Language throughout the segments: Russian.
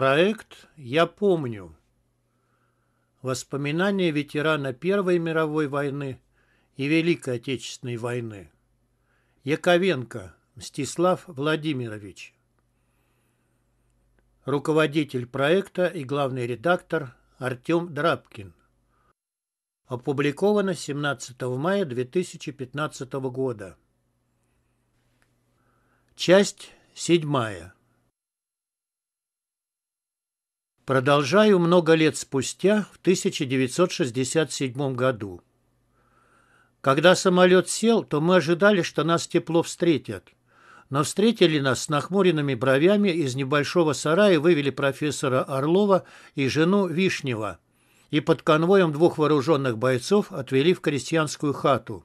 Проект «Я помню». Воспоминания ветерана Первой мировой войны и Великой Отечественной войны. Яковенко Мстислав Владимирович. Руководитель проекта и главный редактор Артем Драбкин. Опубликовано 17 мая 2015 года. Часть седьмая. Продолжаю много лет спустя, в 1967 году. Когда самолет сел, то мы ожидали, что нас тепло встретят. Но встретили нас с нахмуренными бровями, из небольшого сарая вывели профессора Орлова и жену Вишнева и под конвоем двух вооруженных бойцов отвели в крестьянскую хату.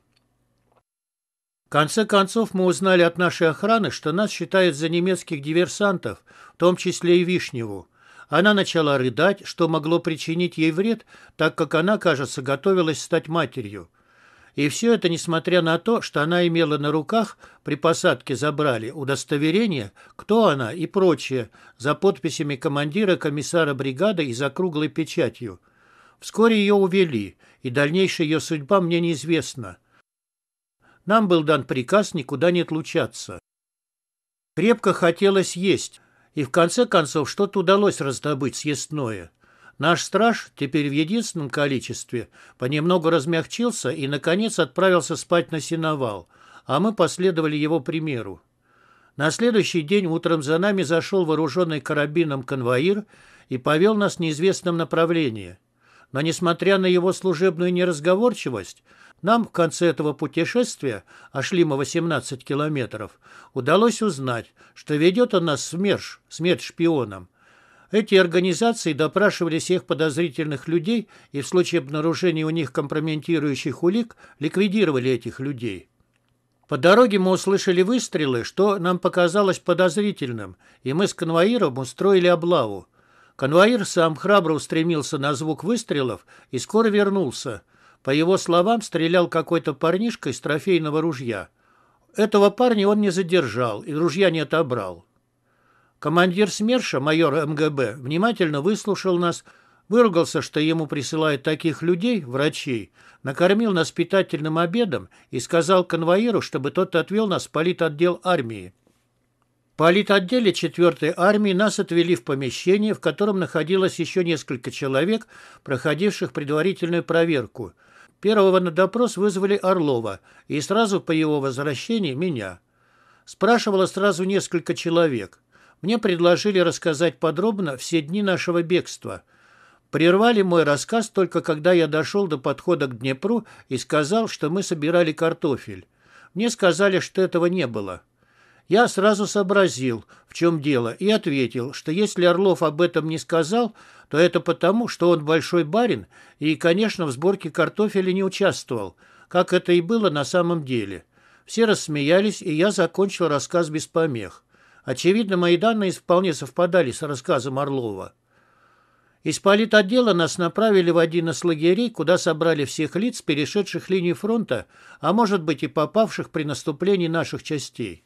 В конце концов мы узнали от нашей охраны, что нас считают за немецких диверсантов, в том числе и Вишневу. Она начала рыдать, что могло причинить ей вред, так как она, кажется, готовилась стать матерью. И все это несмотря на то, что она имела на руках, при посадке забрали, удостоверение, кто она и прочее, за подписями командира комиссара бригады и за круглой печатью. Вскоре ее увели, и дальнейшая ее судьба мне неизвестна. Нам был дан приказ никуда не отлучаться. Крепко хотелось есть, и в конце концов что-то удалось раздобыть съестное. Наш страж, теперь в единственном количестве, понемногу размягчился и, наконец, отправился спать на сеновал, а мы последовали его примеру. На следующий день утром за нами зашел вооруженный карабином конвоир и повел нас в неизвестном направлении. Но, несмотря на его служебную неразговорчивость, нам в конце этого путешествия, а шли мы 18 километров, удалось узнать, что ведет он нас СМЕРШ, смерть шпионом. Эти организации допрашивали всех подозрительных людей и в случае обнаружения у них компрометирующих улик ликвидировали этих людей. По дороге мы услышали выстрелы, что нам показалось подозрительным, и мы с конвоиром устроили облаву. Конвоир сам храбро устремился на звук выстрелов и скоро вернулся – по его словам, стрелял какой-то парнишка из трофейного ружья. Этого парня он не задержал и ружья не отобрал. Командир СМЕРШа, майор МГБ, внимательно выслушал нас, выругался, что ему присылают таких людей, врачей, накормил нас питательным обедом и сказал конвоиру, чтобы тот отвел нас в политотдел армии. В политотделе 4 армии нас отвели в помещение, в котором находилось еще несколько человек, проходивших предварительную проверку – Первого на допрос вызвали Орлова и сразу по его возвращении меня. Спрашивало сразу несколько человек. Мне предложили рассказать подробно все дни нашего бегства. Прервали мой рассказ только когда я дошел до подхода к Днепру и сказал, что мы собирали картофель. Мне сказали, что этого не было. Я сразу сообразил, в чем дело, и ответил, что если Орлов об этом не сказал, то это потому, что он большой барин и, конечно, в сборке картофеля не участвовал, как это и было на самом деле. Все рассмеялись, и я закончил рассказ без помех. Очевидно, мои данные вполне совпадали с рассказом Орлова. Из политотдела нас направили в один из лагерей, куда собрали всех лиц, перешедших линию фронта, а может быть и попавших при наступлении наших частей.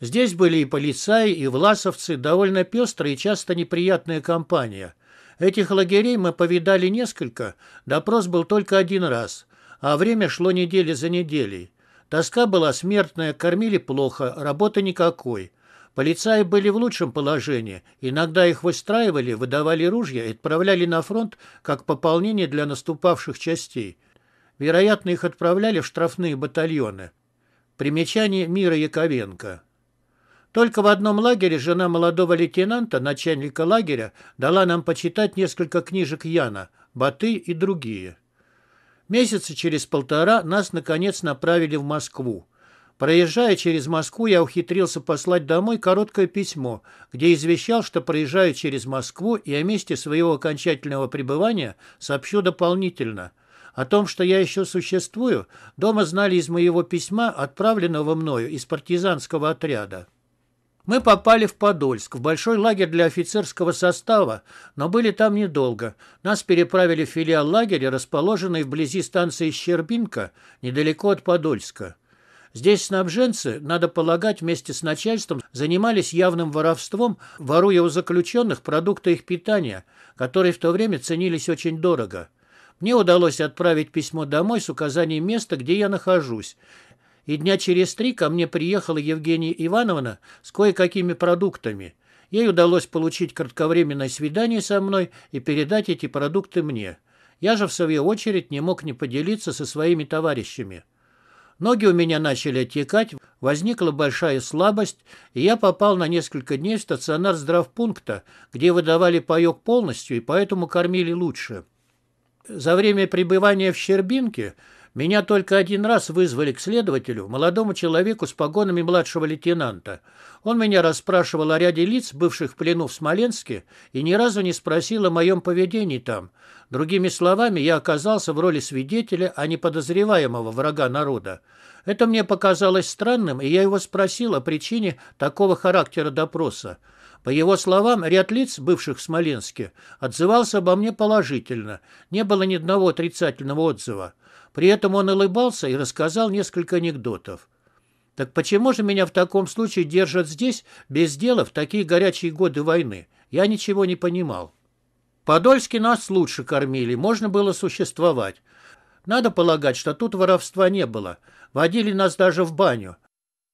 Здесь были и полицаи, и власовцы, довольно пестрая и часто неприятная компания. Этих лагерей мы повидали несколько, допрос был только один раз, а время шло недели за неделей. Тоска была смертная, кормили плохо, работы никакой. Полицаи были в лучшем положении, иногда их выстраивали, выдавали ружья и отправляли на фронт как пополнение для наступавших частей. Вероятно, их отправляли в штрафные батальоны. Примечание Мира Яковенко. Только в одном лагере жена молодого лейтенанта, начальника лагеря, дала нам почитать несколько книжек Яна, Баты и другие. Месяца через полтора нас, наконец, направили в Москву. Проезжая через Москву, я ухитрился послать домой короткое письмо, где извещал, что проезжаю через Москву и о месте своего окончательного пребывания сообщу дополнительно. О том, что я еще существую, дома знали из моего письма, отправленного мною из партизанского отряда. Мы попали в Подольск, в большой лагерь для офицерского состава, но были там недолго. Нас переправили в филиал лагеря, расположенный вблизи станции Щербинка, недалеко от Подольска. Здесь снабженцы, надо полагать, вместе с начальством занимались явным воровством, воруя у заключенных продукты их питания, которые в то время ценились очень дорого. Мне удалось отправить письмо домой с указанием места, где я нахожусь, и дня через три ко мне приехала Евгения Ивановна с кое-какими продуктами. Ей удалось получить кратковременное свидание со мной и передать эти продукты мне. Я же, в свою очередь, не мог не поделиться со своими товарищами. Ноги у меня начали отекать, возникла большая слабость, и я попал на несколько дней в стационар здравпункта, где выдавали паёк полностью и поэтому кормили лучше. За время пребывания в Щербинке меня только один раз вызвали к следователю, молодому человеку с погонами младшего лейтенанта. Он меня расспрашивал о ряде лиц, бывших в плену в Смоленске, и ни разу не спросил о моем поведении там. Другими словами, я оказался в роли свидетеля, а не подозреваемого врага народа. Это мне показалось странным, и я его спросил о причине такого характера допроса. По его словам, ряд лиц, бывших в Смоленске, отзывался обо мне положительно, не было ни одного отрицательного отзыва. При этом он улыбался и рассказал несколько анекдотов. «Так почему же меня в таком случае держат здесь, без дела, в такие горячие годы войны? Я ничего не понимал». «Подольски нас лучше кормили, можно было существовать. Надо полагать, что тут воровства не было. Водили нас даже в баню.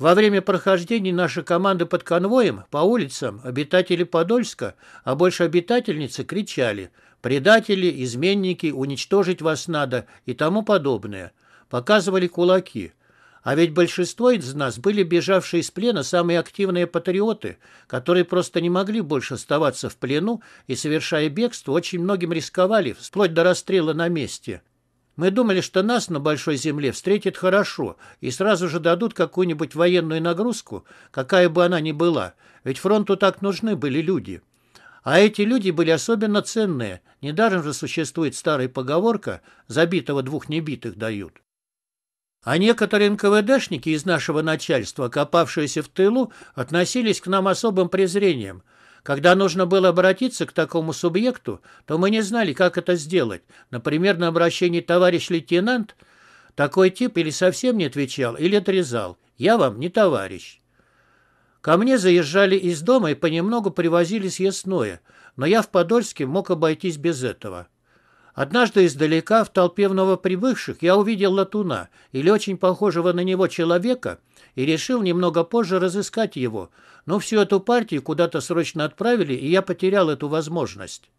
Во время прохождения нашей команды под конвоем по улицам обитатели Подольска, а больше обитательницы, кричали – Предатели, изменники, уничтожить вас надо и тому подобное. Показывали кулаки. А ведь большинство из нас были бежавшие из плена самые активные патриоты, которые просто не могли больше оставаться в плену и, совершая бегство, очень многим рисковали, вплоть до расстрела на месте. Мы думали, что нас на Большой Земле встретят хорошо и сразу же дадут какую-нибудь военную нагрузку, какая бы она ни была, ведь фронту так нужны были люди. А эти люди были особенно ценные. Недаром же существует старая поговорка «забитого двух небитых дают». А некоторые НКВДшники из нашего начальства, копавшиеся в тылу, относились к нам особым презрением. Когда нужно было обратиться к такому субъекту, то мы не знали, как это сделать. Например, на обращении «товарищ лейтенант» такой тип или совсем не отвечал, или отрезал «я вам не товарищ». Ко мне заезжали из дома и понемногу привозили съестное, но я в Подольске мог обойтись без этого. Однажды издалека в толпе новоприбывших я увидел латуна или очень похожего на него человека и решил немного позже разыскать его, но всю эту партию куда-то срочно отправили, и я потерял эту возможность.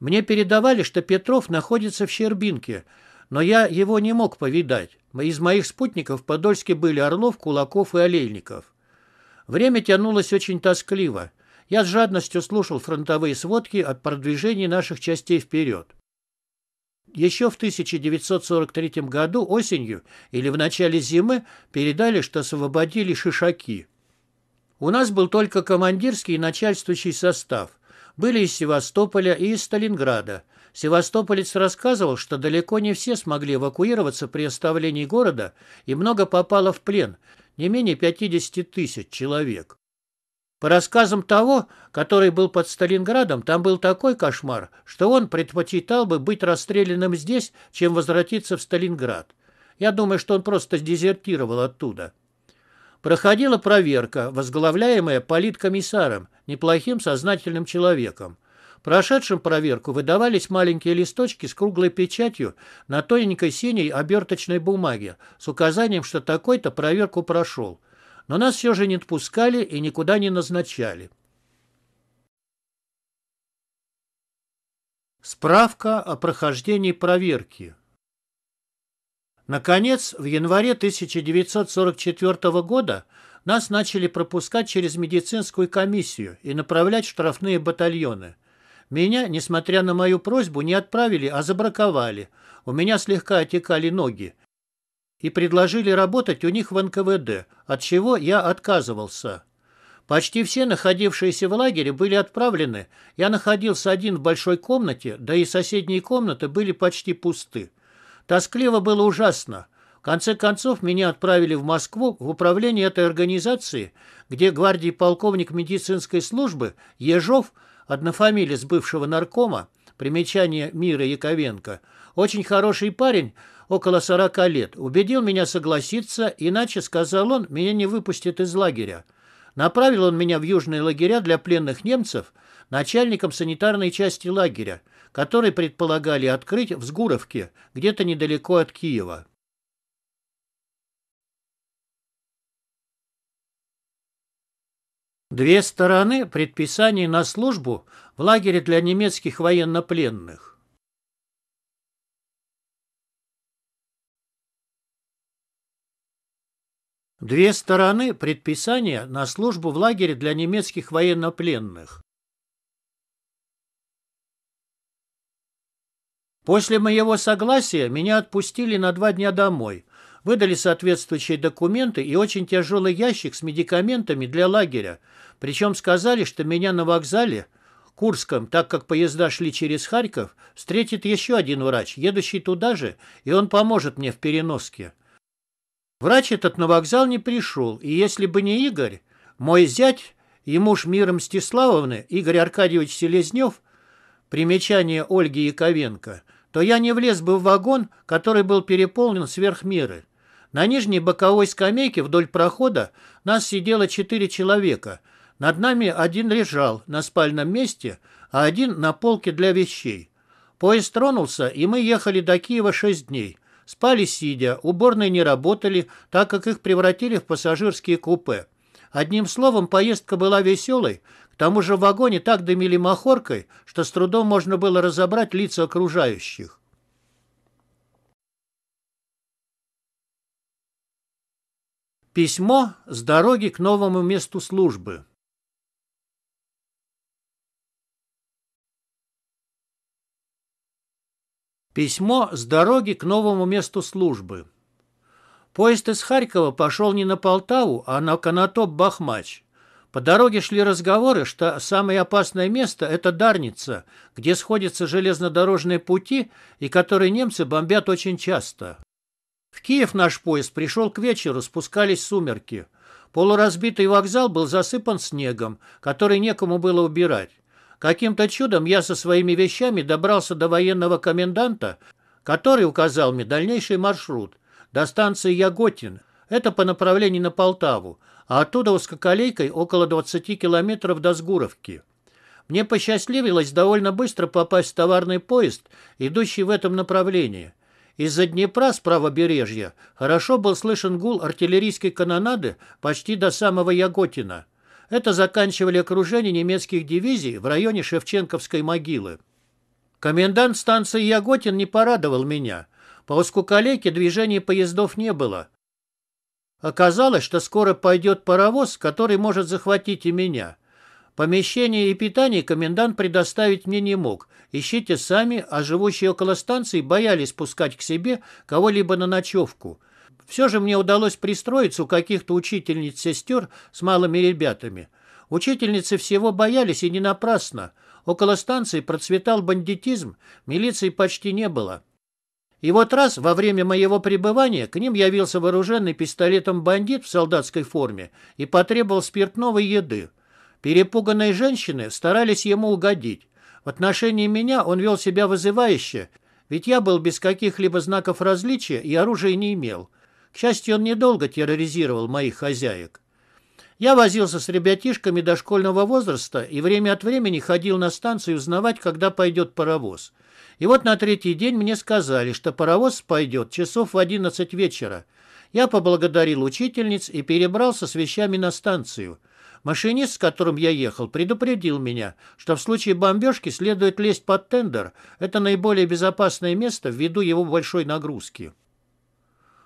Мне передавали, что Петров находится в Щербинке, но я его не мог повидать. Из моих спутников в Подольске были Орлов, Кулаков и Олейников. Время тянулось очень тоскливо. Я с жадностью слушал фронтовые сводки о продвижении наших частей вперед. Еще в 1943 году осенью или в начале зимы передали, что освободили шишаки. У нас был только командирский и начальствующий состав. Были из Севастополя и из Сталинграда. Севастополец рассказывал, что далеко не все смогли эвакуироваться при оставлении города, и много попало в плен, не менее 50 тысяч человек. По рассказам того, который был под Сталинградом, там был такой кошмар, что он предпочитал бы быть расстрелянным здесь, чем возвратиться в Сталинград. Я думаю, что он просто дезертировал оттуда. Проходила проверка, возглавляемая политкомиссаром, неплохим сознательным человеком. Прошедшим проверку выдавались маленькие листочки с круглой печатью на тоненькой синей оберточной бумаге с указанием, что такой-то проверку прошел. Но нас все же не отпускали и никуда не назначали. Справка о прохождении проверки. Наконец, в январе 1944 года нас начали пропускать через медицинскую комиссию и направлять в штрафные батальоны – меня, несмотря на мою просьбу, не отправили, а забраковали. У меня слегка отекали ноги. И предложили работать у них в НКВД, от чего я отказывался. Почти все находившиеся в лагере были отправлены. Я находился один в большой комнате, да и соседние комнаты были почти пусты. Тоскливо было ужасно. В конце концов, меня отправили в Москву, в управление этой организации, где гвардии полковник медицинской службы Ежов – однофамилец бывшего наркома, примечание Мира Яковенко, очень хороший парень, около 40 лет, убедил меня согласиться, иначе, сказал он, меня не выпустят из лагеря. Направил он меня в южные лагеря для пленных немцев начальником санитарной части лагеря, который предполагали открыть в Сгуровке, где-то недалеко от Киева. Две стороны предписаний на службу в лагере для немецких военнопленных. Две стороны предписания на службу в лагере для немецких военнопленных. После моего согласия меня отпустили на два дня домой. Выдали соответствующие документы и очень тяжелый ящик с медикаментами для лагеря. Причем сказали, что меня на вокзале, Курском, так как поезда шли через Харьков, встретит еще один врач, едущий туда же, и он поможет мне в переноске. Врач этот на вокзал не пришел, и если бы не Игорь, мой зять и муж Мира Мстиславовны, Игорь Аркадьевич Селезнев, примечание Ольги Яковенко, то я не влез бы в вагон, который был переполнен сверх меры. На нижней боковой скамейке вдоль прохода нас сидело четыре человека. Над нами один лежал на спальном месте, а один на полке для вещей. Поезд тронулся, и мы ехали до Киева шесть дней. Спали сидя, уборные не работали, так как их превратили в пассажирские купе. Одним словом, поездка была веселой, к тому же в вагоне так дымили махоркой, что с трудом можно было разобрать лица окружающих. Письмо с дороги к новому месту службы. Письмо с дороги к новому месту службы. Поезд из Харькова пошел не на Полтаву, а на Конотоп-Бахмач. По дороге шли разговоры, что самое опасное место – это Дарница, где сходятся железнодорожные пути и которые немцы бомбят очень часто. В Киев наш поезд пришел к вечеру, спускались сумерки. Полуразбитый вокзал был засыпан снегом, который некому было убирать. Каким-то чудом я со своими вещами добрался до военного коменданта, который указал мне дальнейший маршрут до станции Яготин, это по направлению на Полтаву, а оттуда узкоколейкой около 20 километров до Сгуровки. Мне посчастливилось довольно быстро попасть в товарный поезд, идущий в этом направлении. Из-за Днепра с правобережья хорошо был слышен гул артиллерийской канонады почти до самого Яготина. Это заканчивали окружение немецких дивизий в районе Шевченковской могилы. Комендант станции Яготин не порадовал меня. По узкоколейке движения поездов не было. Оказалось, что скоро пойдет паровоз, который может захватить и меня. Помещение и питание комендант предоставить мне не мог. Ищите сами, а живущие около станции боялись пускать к себе кого-либо на ночевку. Все же мне удалось пристроиться у каких-то учительниц-сестер с малыми ребятами. Учительницы всего боялись и не напрасно. Около станции процветал бандитизм, милиции почти не было. И вот раз во время моего пребывания к ним явился вооруженный пистолетом бандит в солдатской форме и потребовал спиртного и еды. Перепуганные женщины старались ему угодить. В отношении меня он вел себя вызывающе, ведь я был без каких-либо знаков различия и оружия не имел. К счастью, он недолго терроризировал моих хозяек. Я возился с ребятишками дошкольного возраста и время от времени ходил на станцию узнавать, когда пойдет паровоз. И вот на третий день мне сказали, что паровоз пойдет часов в одиннадцать вечера. Я поблагодарил учительниц и перебрался с вещами на станцию. Машинист, с которым я ехал, предупредил меня, что в случае бомбежки следует лезть под тендер. Это наиболее безопасное место ввиду его большой нагрузки.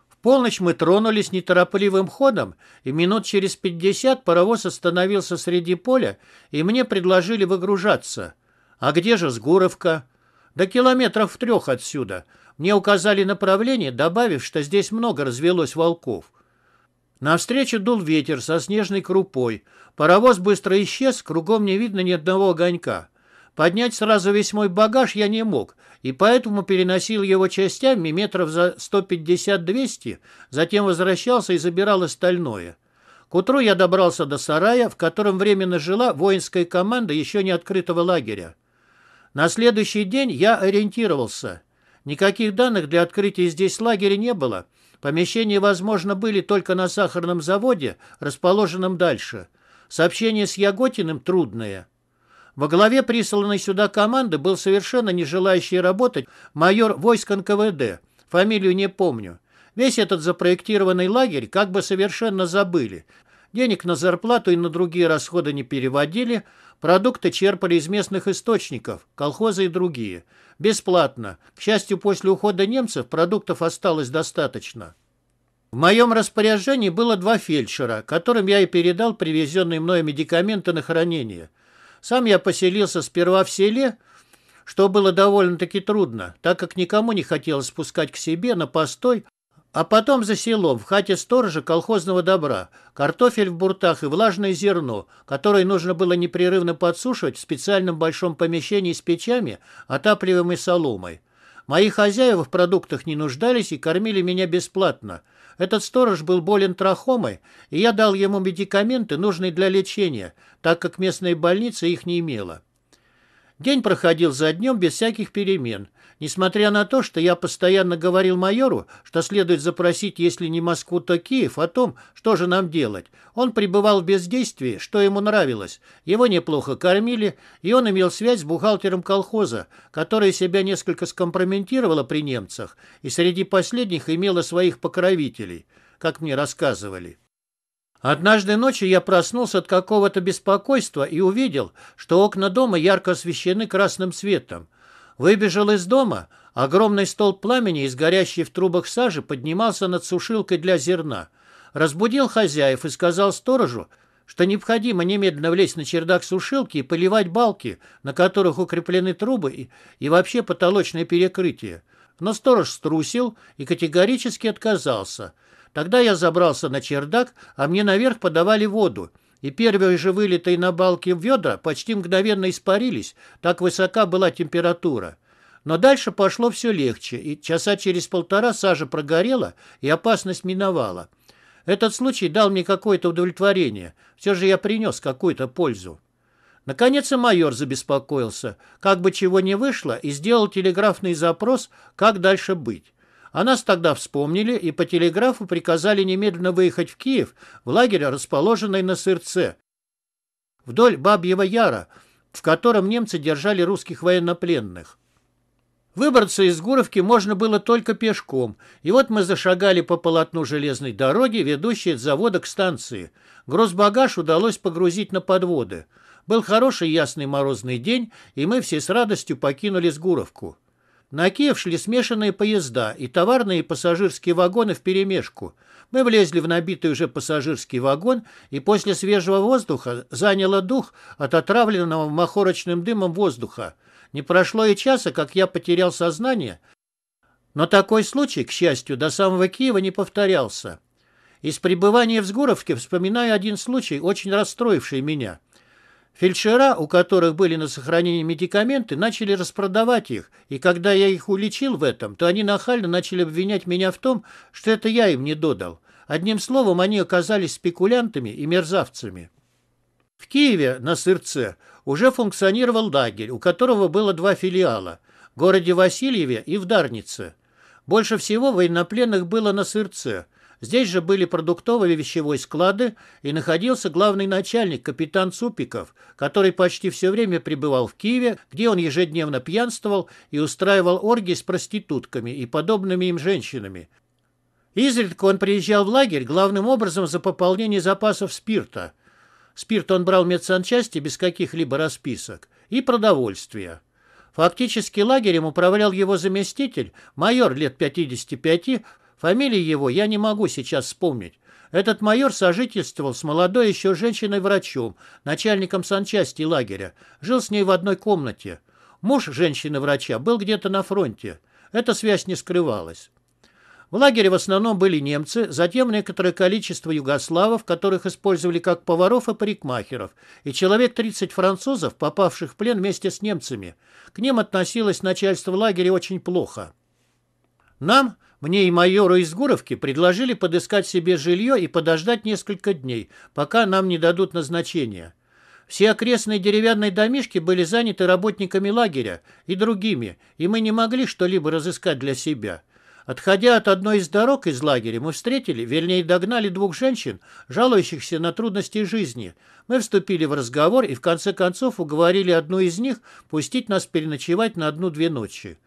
В полночь мы тронулись неторопливым ходом, и минут через пятьдесят паровоз остановился среди поля, и мне предложили выгружаться. А где же Сгуровка? До километров в трех отсюда. Мне указали направление, добавив, что здесь много развелось волков. Навстречу дул ветер со снежной крупой. Паровоз быстро исчез, кругом не видно ни одного огонька. Поднять сразу весь мой багаж я не мог, и поэтому переносил его частями метров за 150-200, затем возвращался и забирал остальное. К утру я добрался до сарая, в котором временно жила воинская команда еще не открытого лагеря. На следующий день я ориентировался. Никаких данных для открытия здесь лагеря не было, Помещения, возможно, были только на сахарном заводе, расположенном дальше. Сообщение с Яготиным трудное. Во главе присланной сюда команды был совершенно не желающий работать майор войск НКВД, фамилию не помню. Весь этот запроектированный лагерь как бы совершенно забыли. Денег на зарплату и на другие расходы не переводили, Продукты черпали из местных источников, колхозы и другие. Бесплатно. К счастью, после ухода немцев продуктов осталось достаточно. В моем распоряжении было два фельдшера, которым я и передал привезенные мною медикаменты на хранение. Сам я поселился сперва в селе, что было довольно-таки трудно, так как никому не хотелось спускать к себе на постой а потом за селом, в хате сторожа колхозного добра, картофель в буртах и влажное зерно, которое нужно было непрерывно подсушивать в специальном большом помещении с печами, отапливаемой соломой. Мои хозяева в продуктах не нуждались и кормили меня бесплатно. Этот сторож был болен трахомой, и я дал ему медикаменты, нужные для лечения, так как местная больница их не имела. День проходил за днем без всяких перемен. Несмотря на то, что я постоянно говорил майору, что следует запросить, если не Москву, то Киев, о том, что же нам делать. Он пребывал в бездействии, что ему нравилось. Его неплохо кормили, и он имел связь с бухгалтером колхоза, которая себя несколько скомпрометировала при немцах, и среди последних имела своих покровителей, как мне рассказывали. Однажды ночью я проснулся от какого-то беспокойства и увидел, что окна дома ярко освещены красным светом. Выбежал из дома, огромный столб пламени из горящей в трубах сажи поднимался над сушилкой для зерна. Разбудил хозяев и сказал сторожу, что необходимо немедленно влезть на чердак сушилки и поливать балки, на которых укреплены трубы и, и вообще потолочное перекрытие. Но сторож струсил и категорически отказался – Тогда я забрался на чердак, а мне наверх подавали воду. И первые же вылитые на балке ведра почти мгновенно испарились, так высока была температура. Но дальше пошло все легче, и часа через полтора сажа прогорела, и опасность миновала. Этот случай дал мне какое-то удовлетворение. Все же я принес какую-то пользу. Наконец и майор забеспокоился, как бы чего не вышло, и сделал телеграфный запрос, как дальше быть. О а нас тогда вспомнили и по телеграфу приказали немедленно выехать в Киев, в лагерь, расположенный на Сырце, вдоль Бабьего Яра, в котором немцы держали русских военнопленных. Выбраться из Гуровки можно было только пешком, и вот мы зашагали по полотну железной дороги, ведущей от завода к станции. Грузбагаж удалось погрузить на подводы. Был хороший ясный морозный день, и мы все с радостью покинули Сгуровку. На Киев шли смешанные поезда и товарные и пассажирские вагоны вперемешку. Мы влезли в набитый уже пассажирский вагон, и после свежего воздуха заняло дух от отравленного махорочным дымом воздуха. Не прошло и часа, как я потерял сознание, но такой случай, к счастью, до самого Киева не повторялся. Из пребывания в Сгуровке вспоминаю один случай, очень расстроивший меня – Фельдшера, у которых были на сохранении медикаменты, начали распродавать их, и когда я их уличил в этом, то они нахально начали обвинять меня в том, что это я им не додал. Одним словом, они оказались спекулянтами и мерзавцами. В Киеве, на Сырце, уже функционировал лагерь, у которого было два филиала – в городе Васильеве и в Дарнице. Больше всего военнопленных было на Сырце – Здесь же были продуктовые вещевой склады и находился главный начальник, капитан Цупиков, который почти все время пребывал в Киеве, где он ежедневно пьянствовал и устраивал оргии с проститутками и подобными им женщинами. Изредка он приезжал в лагерь главным образом за пополнение запасов спирта. Спирт он брал в медсанчасти без каких-либо расписок и продовольствия. Фактически лагерем управлял его заместитель, майор лет 55, Фамилии его я не могу сейчас вспомнить. Этот майор сожительствовал с молодой еще женщиной-врачом, начальником санчасти лагеря. Жил с ней в одной комнате. Муж женщины-врача был где-то на фронте. Эта связь не скрывалась. В лагере в основном были немцы, затем некоторое количество югославов, которых использовали как поваров и парикмахеров, и человек 30 французов, попавших в плен вместе с немцами. К ним относилось начальство лагеря очень плохо. Нам, мне и майору из Гуровки предложили подыскать себе жилье и подождать несколько дней, пока нам не дадут назначения. Все окрестные деревянные домишки были заняты работниками лагеря и другими, и мы не могли что-либо разыскать для себя. Отходя от одной из дорог из лагеря, мы встретили, вернее догнали двух женщин, жалующихся на трудности жизни. Мы вступили в разговор и в конце концов уговорили одну из них пустить нас переночевать на одну-две ночи.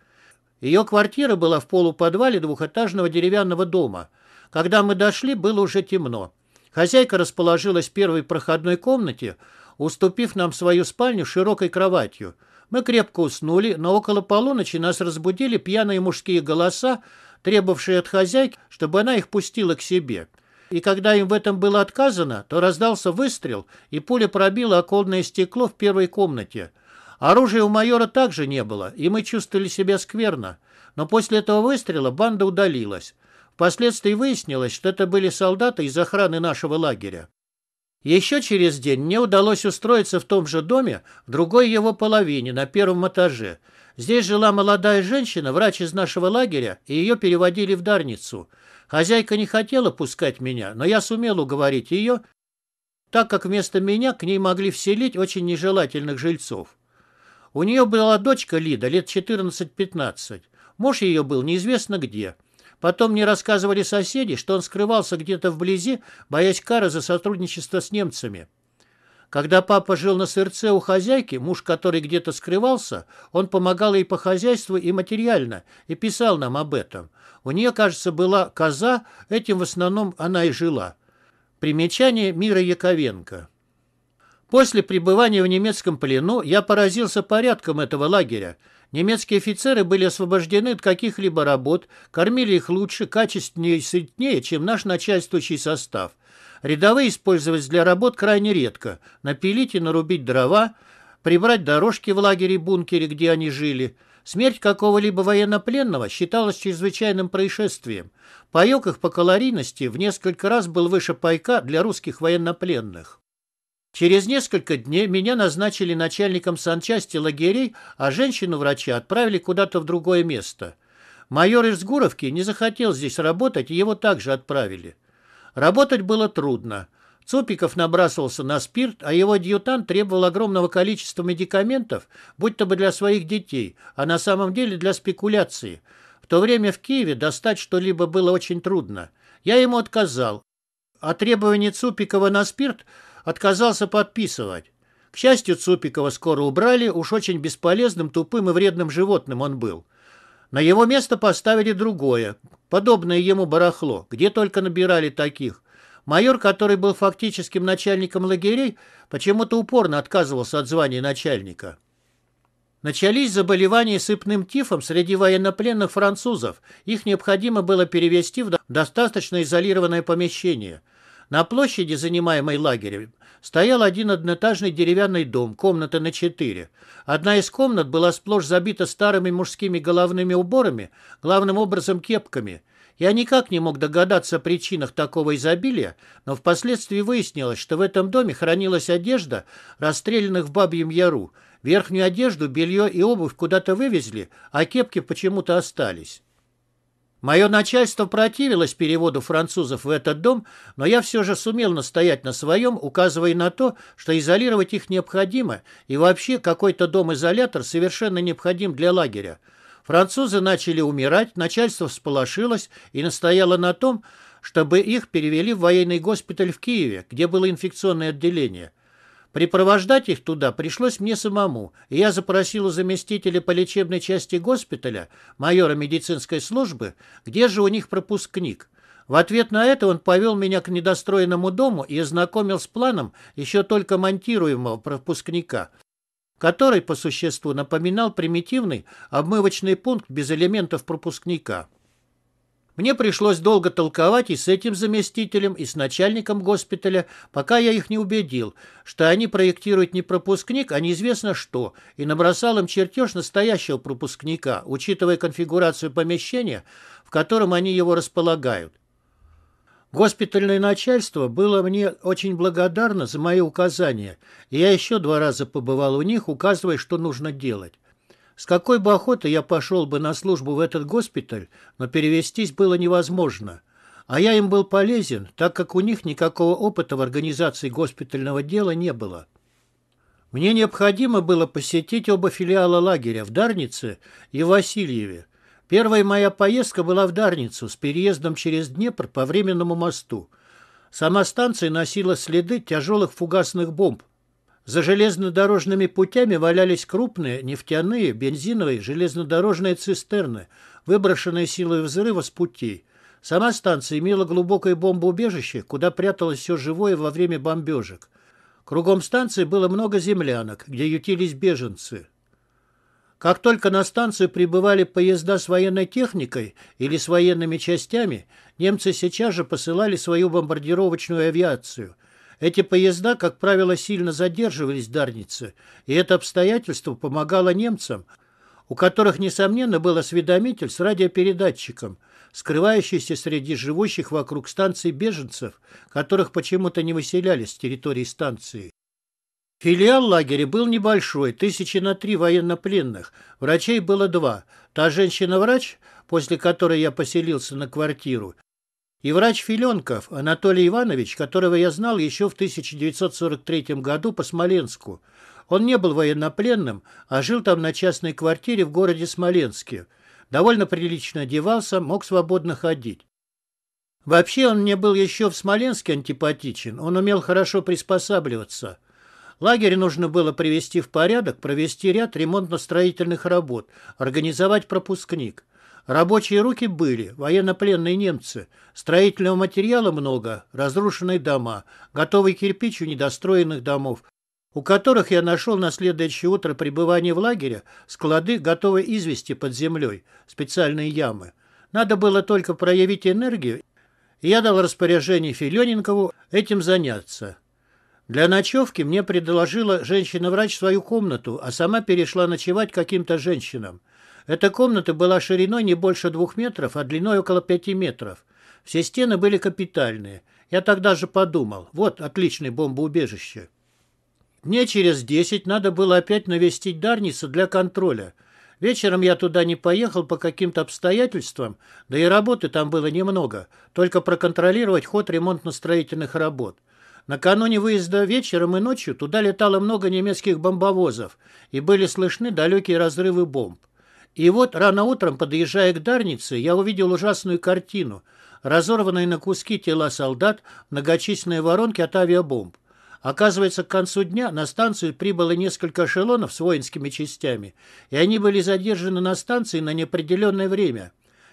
Ее квартира была в полуподвале двухэтажного деревянного дома. Когда мы дошли, было уже темно. Хозяйка расположилась в первой проходной комнате, уступив нам свою спальню широкой кроватью. Мы крепко уснули, но около полуночи нас разбудили пьяные мужские голоса, требовавшие от хозяйки, чтобы она их пустила к себе. И когда им в этом было отказано, то раздался выстрел, и пуля пробила оконное стекло в первой комнате – Оружия у майора также не было, и мы чувствовали себя скверно. Но после этого выстрела банда удалилась. Впоследствии выяснилось, что это были солдаты из охраны нашего лагеря. Еще через день мне удалось устроиться в том же доме, в другой его половине, на первом этаже. Здесь жила молодая женщина, врач из нашего лагеря, и ее переводили в Дарницу. Хозяйка не хотела пускать меня, но я сумел уговорить ее, так как вместо меня к ней могли вселить очень нежелательных жильцов. У нее была дочка Лида лет 14-15. Муж ее был неизвестно где. Потом мне рассказывали соседи, что он скрывался где-то вблизи, боясь кары за сотрудничество с немцами. Когда папа жил на сырце у хозяйки, муж, который где-то скрывался, он помогал ей по хозяйству и материально, и писал нам об этом. У нее, кажется, была коза, этим в основном она и жила. Примечание Мира Яковенко. После пребывания в немецком плену я поразился порядком этого лагеря. Немецкие офицеры были освобождены от каких-либо работ, кормили их лучше, качественнее и сытнее, чем наш начальствующий состав. Рядовые использовались для работ крайне редко. Напилить и нарубить дрова, прибрать дорожки в лагере бункере, где они жили. Смерть какого-либо военнопленного считалась чрезвычайным происшествием. Паек их по калорийности в несколько раз был выше пайка для русских военнопленных. Через несколько дней меня назначили начальником санчасти лагерей, а женщину-врача отправили куда-то в другое место. Майор из Гуровки не захотел здесь работать, и его также отправили. Работать было трудно. Цупиков набрасывался на спирт, а его адъютант требовал огромного количества медикаментов, будь то бы для своих детей, а на самом деле для спекуляции. В то время в Киеве достать что-либо было очень трудно. Я ему отказал, а требование Цупикова на спирт отказался подписывать. К счастью, Цупикова скоро убрали, уж очень бесполезным, тупым и вредным животным он был. На его место поставили другое, подобное ему барахло, где только набирали таких. Майор, который был фактическим начальником лагерей, почему-то упорно отказывался от звания начальника. Начались заболевания сыпным тифом среди военнопленных французов. Их необходимо было перевести в достаточно изолированное помещение – на площади, занимаемой лагерем, стоял один одноэтажный деревянный дом, комната на четыре. Одна из комнат была сплошь забита старыми мужскими головными уборами, главным образом кепками. Я никак не мог догадаться о причинах такого изобилия, но впоследствии выяснилось, что в этом доме хранилась одежда, расстрелянных в Бабьем Яру. Верхнюю одежду, белье и обувь куда-то вывезли, а кепки почему-то остались. Мое начальство противилось переводу французов в этот дом, но я все же сумел настоять на своем, указывая на то, что изолировать их необходимо, и вообще какой-то дом-изолятор совершенно необходим для лагеря. Французы начали умирать, начальство всполошилось и настояло на том, чтобы их перевели в военный госпиталь в Киеве, где было инфекционное отделение. Припровождать их туда пришлось мне самому, и я запросил у заместителя по лечебной части госпиталя, майора медицинской службы, где же у них пропускник. В ответ на это он повел меня к недостроенному дому и ознакомил с планом еще только монтируемого пропускника, который по существу напоминал примитивный обмывочный пункт без элементов пропускника. Мне пришлось долго толковать и с этим заместителем, и с начальником госпиталя, пока я их не убедил, что они проектируют не пропускник, а неизвестно что, и набросал им чертеж настоящего пропускника, учитывая конфигурацию помещения, в котором они его располагают. Госпитальное начальство было мне очень благодарно за мои указания, и я еще два раза побывал у них, указывая, что нужно делать. С какой бы охотой я пошел бы на службу в этот госпиталь, но перевестись было невозможно. А я им был полезен, так как у них никакого опыта в организации госпитального дела не было. Мне необходимо было посетить оба филиала лагеря в Дарнице и в Васильеве. Первая моя поездка была в Дарницу с переездом через Днепр по Временному мосту. Сама станция носила следы тяжелых фугасных бомб, за железнодорожными путями валялись крупные нефтяные, бензиновые, железнодорожные цистерны, выброшенные силой взрыва с пути. Сама станция имела глубокое бомбоубежище, куда пряталось все живое во время бомбежек. Кругом станции было много землянок, где ютились беженцы. Как только на станцию прибывали поезда с военной техникой или с военными частями, немцы сейчас же посылали свою бомбардировочную авиацию – эти поезда, как правило, сильно задерживались в Дарнице, и это обстоятельство помогало немцам, у которых, несомненно, был осведомитель с радиопередатчиком, скрывающийся среди живущих вокруг станции беженцев, которых почему-то не выселяли с территории станции. Филиал лагеря был небольшой, тысячи на три военнопленных. Врачей было два. Та женщина-врач, после которой я поселился на квартиру, и врач Филенков Анатолий Иванович, которого я знал еще в 1943 году по Смоленску. Он не был военнопленным, а жил там на частной квартире в городе Смоленске. Довольно прилично одевался, мог свободно ходить. Вообще он мне был еще в Смоленске антипатичен, он умел хорошо приспосабливаться. Лагерь нужно было привести в порядок, провести ряд ремонтно-строительных работ, организовать пропускник. Рабочие руки были, военнопленные немцы, строительного материала много, разрушенные дома, готовый кирпич у недостроенных домов, у которых я нашел на следующее утро пребывания в лагере склады готовой извести под землей, специальные ямы. Надо было только проявить энергию, и я дал распоряжение Филененкову этим заняться. Для ночевки мне предложила женщина-врач свою комнату, а сама перешла ночевать каким-то женщинам – эта комната была шириной не больше двух метров, а длиной около пяти метров. Все стены были капитальные. Я тогда же подумал, вот отличное бомбоубежище. Мне через десять надо было опять навестить Дарниса для контроля. Вечером я туда не поехал по каким-то обстоятельствам, да и работы там было немного, только проконтролировать ход ремонтно-строительных работ. Накануне выезда вечером и ночью туда летало много немецких бомбовозов, и были слышны далекие разрывы бомб. И вот рано утром, подъезжая к Дарнице, я увидел ужасную картину. Разорванные на куски тела солдат, многочисленные воронки от авиабомб. Оказывается, к концу дня на станцию прибыло несколько эшелонов с воинскими частями, и они были задержаны на станции на неопределенное время.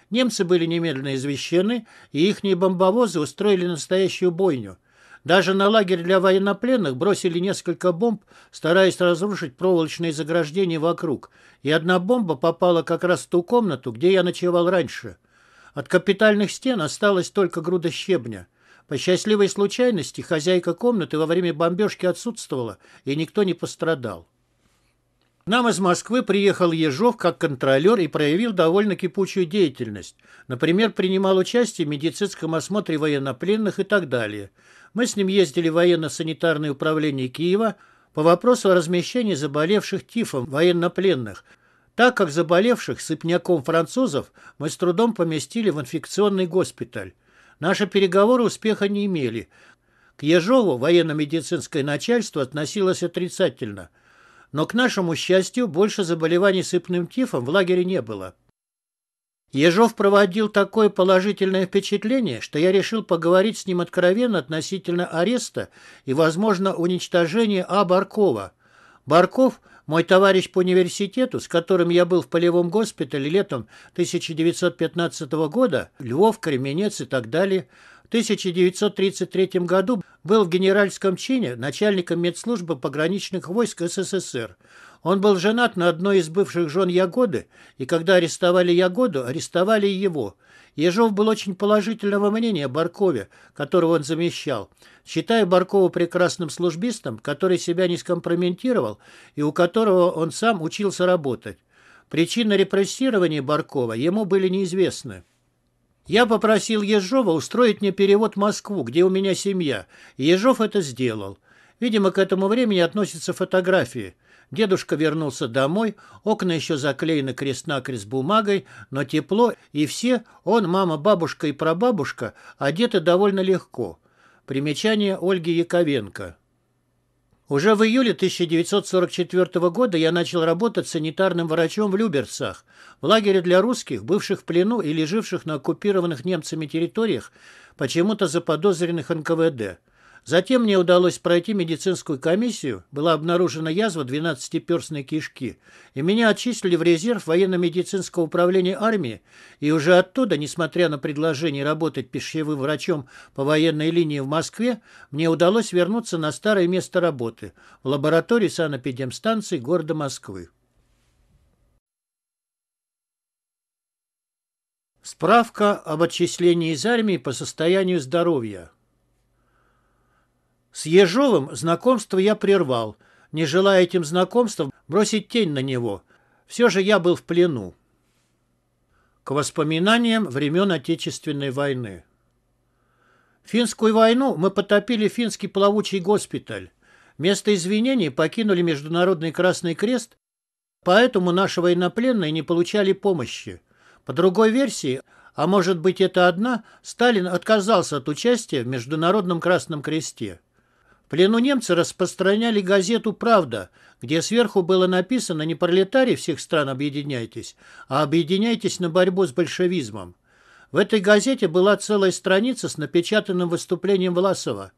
Немцы были немедленно извещены, и ихние бомбовозы устроили настоящую бойню. Даже на лагерь для военнопленных бросили несколько бомб, стараясь разрушить проволочные заграждения вокруг, и одна бомба попала как раз в ту комнату, где я ночевал раньше. От капитальных стен осталась только груда щебня. По счастливой случайности хозяйка комнаты во время бомбежки отсутствовала, и никто не пострадал. нам из Москвы приехал Ежов как контролер и проявил довольно кипучую деятельность. Например, принимал участие в медицинском осмотре военнопленных и так далее – мы с ним ездили в военно-санитарное управление Киева по вопросу о размещении заболевших тифом военнопленных, так как заболевших сыпняком французов мы с трудом поместили в инфекционный госпиталь. Наши переговоры успеха не имели. К Ежову военно-медицинское начальство относилось отрицательно. Но, к нашему счастью, больше заболеваний сыпным тифом в лагере не было. Ежов проводил такое положительное впечатление, что я решил поговорить с ним откровенно относительно ареста и, возможно, уничтожения А. Баркова. Барков – мой товарищ по университету, с которым я был в полевом госпитале летом 1915 года, Львов, Кременец и так далее. В 1933 году был в генеральском чине начальником медслужбы пограничных войск СССР. Он был женат на одной из бывших жен Ягоды, и когда арестовали Ягоду, арестовали его. Ежов был очень положительного мнения о Баркове, которого он замещал, считая Баркова прекрасным службистом, который себя не скомпрометировал и у которого он сам учился работать. Причины репрессирования Баркова ему были неизвестны. Я попросил Ежова устроить мне перевод в Москву, где у меня семья, Ежов это сделал. Видимо, к этому времени относятся фотографии – Дедушка вернулся домой, окна еще заклеены крест-накрест бумагой, но тепло, и все, он, мама, бабушка и прабабушка, одеты довольно легко. Примечание Ольги Яковенко. Уже в июле 1944 года я начал работать санитарным врачом в Люберцах. В лагере для русских, бывших в плену или живших на оккупированных немцами территориях, почему-то заподозренных НКВД. Затем мне удалось пройти медицинскую комиссию, была обнаружена язва двенадцатиперстной кишки, и меня отчислили в резерв военно-медицинского управления армии, и уже оттуда, несмотря на предложение работать пищевым врачом по военной линии в Москве, мне удалось вернуться на старое место работы в лаборатории санэпидемстанции города Москвы. Справка об отчислении из армии по состоянию здоровья. С Ежовым знакомство я прервал, не желая этим знакомством бросить тень на него. Все же я был в плену. К воспоминаниям времен Отечественной войны. Финскую войну мы потопили финский плавучий госпиталь. Место извинений покинули Международный Красный Крест, поэтому наши военнопленные не получали помощи. По другой версии, а может быть это одна, Сталин отказался от участия в Международном Красном Кресте плену немцы распространяли газету «Правда», где сверху было написано не пролетарии всех стран объединяйтесь, а объединяйтесь на борьбу с большевизмом. В этой газете была целая страница с напечатанным выступлением Власова.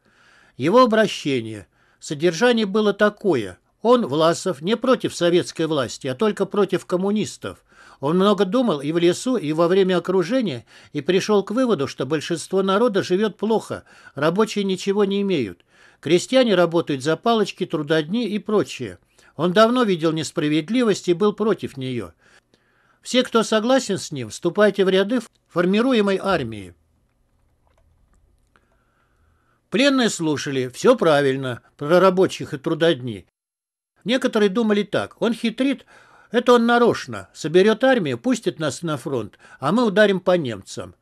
Его обращение. Содержание было такое. Он, Власов, не против советской власти, а только против коммунистов. Он много думал и в лесу, и во время окружения, и пришел к выводу, что большинство народа живет плохо, рабочие ничего не имеют. Крестьяне работают за палочки, трудодни и прочее. Он давно видел несправедливость и был против нее. Все, кто согласен с ним, вступайте в ряды формируемой армии. Пленные слушали, все правильно, про рабочих и трудодни. Некоторые думали так, он хитрит, это он нарочно, соберет армию, пустит нас на фронт, а мы ударим по немцам.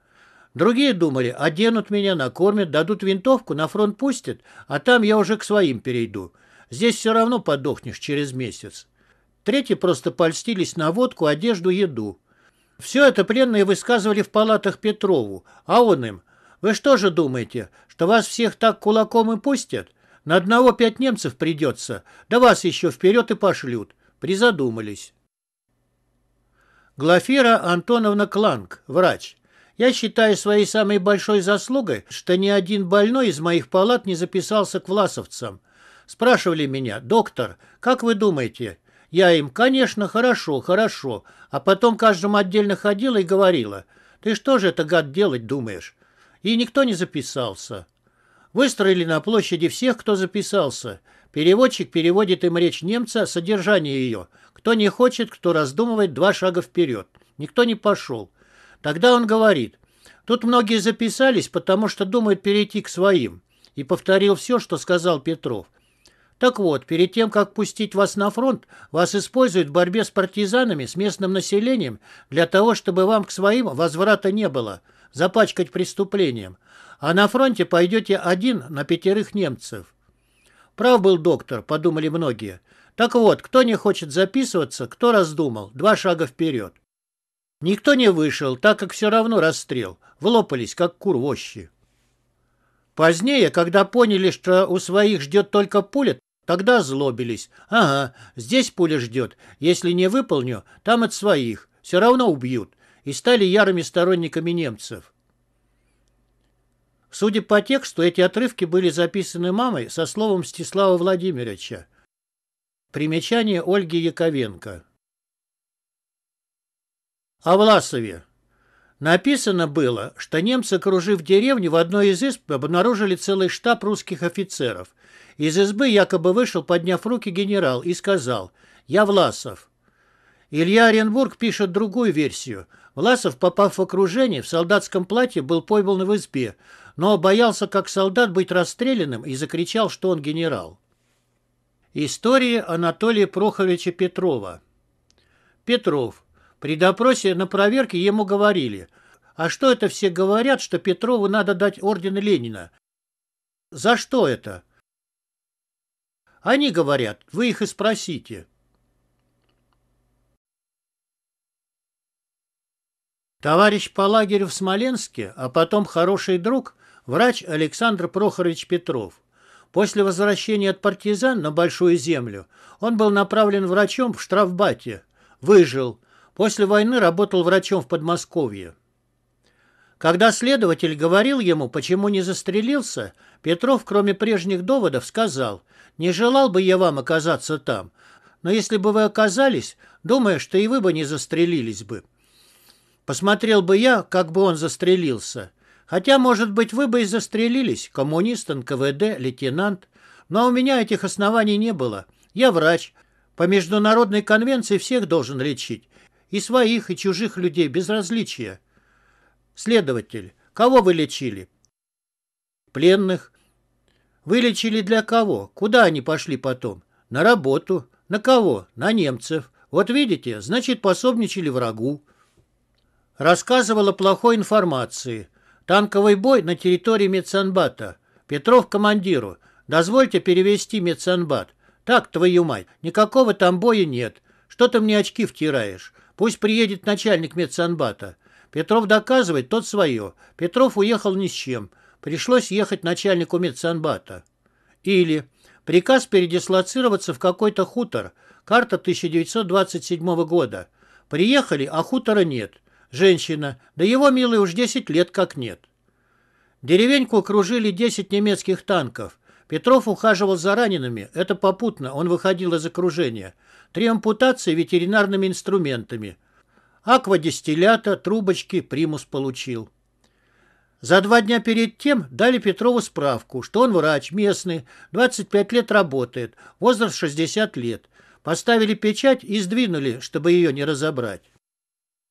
Другие думали, оденут меня, накормят, дадут винтовку, на фронт пустят, а там я уже к своим перейду. Здесь все равно подохнешь через месяц. Третьи просто польстились на водку, одежду, еду. Все это пленные высказывали в палатах Петрову, а он им. «Вы что же думаете, что вас всех так кулаком и пустят? На одного пять немцев придется, да вас еще вперед и пошлют». Призадумались. Глафира Антоновна Кланг, врач. Я считаю своей самой большой заслугой, что ни один больной из моих палат не записался к власовцам. Спрашивали меня, доктор, как вы думаете? Я им, конечно, хорошо, хорошо, а потом каждому отдельно ходила и говорила, ты что же это, гад, делать думаешь? И никто не записался. Выстроили на площади всех, кто записался. Переводчик переводит им речь немца, содержание ее. Кто не хочет, кто раздумывает, два шага вперед. Никто не пошел. Тогда он говорит, тут многие записались, потому что думают перейти к своим. И повторил все, что сказал Петров. Так вот, перед тем, как пустить вас на фронт, вас используют в борьбе с партизанами, с местным населением, для того, чтобы вам к своим возврата не было, запачкать преступлением. А на фронте пойдете один на пятерых немцев. Прав был доктор, подумали многие. Так вот, кто не хочет записываться, кто раздумал, два шага вперед. Никто не вышел, так как все равно расстрел. Влопались, как кур вощи. Позднее, когда поняли, что у своих ждет только пуля, тогда злобились. Ага, здесь пуля ждет. Если не выполню, там от своих. Все равно убьют. И стали ярыми сторонниками немцев. Судя по тексту, эти отрывки были записаны мамой со словом Стислава Владимировича. Примечание Ольги Яковенко о Власове. Написано было, что немцы, окружив деревню, в одной из изб обнаружили целый штаб русских офицеров. Из избы якобы вышел, подняв руки, генерал и сказал «Я Власов». Илья Оренбург пишет другую версию. Власов, попав в окружение, в солдатском платье был пойман в избе, но боялся как солдат быть расстрелянным и закричал, что он генерал. История Анатолия Прохоровича Петрова Петров при допросе на проверке ему говорили, а что это все говорят, что Петрову надо дать орден Ленина? За что это? Они говорят, вы их и спросите. Товарищ по лагерю в Смоленске, а потом хороший друг, врач Александр Прохорович Петров. После возвращения от партизан на Большую Землю он был направлен врачом в штрафбате. Выжил – После войны работал врачом в Подмосковье. Когда следователь говорил ему, почему не застрелился, Петров, кроме прежних доводов, сказал, «Не желал бы я вам оказаться там, но если бы вы оказались, думаю, что и вы бы не застрелились бы. Посмотрел бы я, как бы он застрелился. Хотя, может быть, вы бы и застрелились, коммунист, НКВД, лейтенант. Но у меня этих оснований не было. Я врач. По международной конвенции всех должен лечить и своих, и чужих людей без различия. Следователь, кого вы лечили? Пленных. Вылечили для кого? Куда они пошли потом? На работу. На кого? На немцев. Вот видите, значит, пособничали врагу. Рассказывала плохой информации. Танковый бой на территории Мецанбата. Петров командиру. Дозвольте перевести Мецанбат. Так, твою мать, никакого там боя нет. Что ты мне очки втираешь? Пусть приедет начальник медсанбата. Петров доказывает, тот свое. Петров уехал ни с чем. Пришлось ехать начальнику медсанбата. Или приказ передислоцироваться в какой-то хутор. Карта 1927 года. Приехали, а хутора нет. Женщина. Да его, милый, уж 10 лет как нет. Деревеньку окружили 10 немецких танков. Петров ухаживал за ранеными, это попутно, он выходил из окружения. Три ампутации ветеринарными инструментами. Аквадистиллята, трубочки, примус получил. За два дня перед тем дали Петрову справку, что он врач, местный, 25 лет работает, возраст 60 лет. Поставили печать и сдвинули, чтобы ее не разобрать.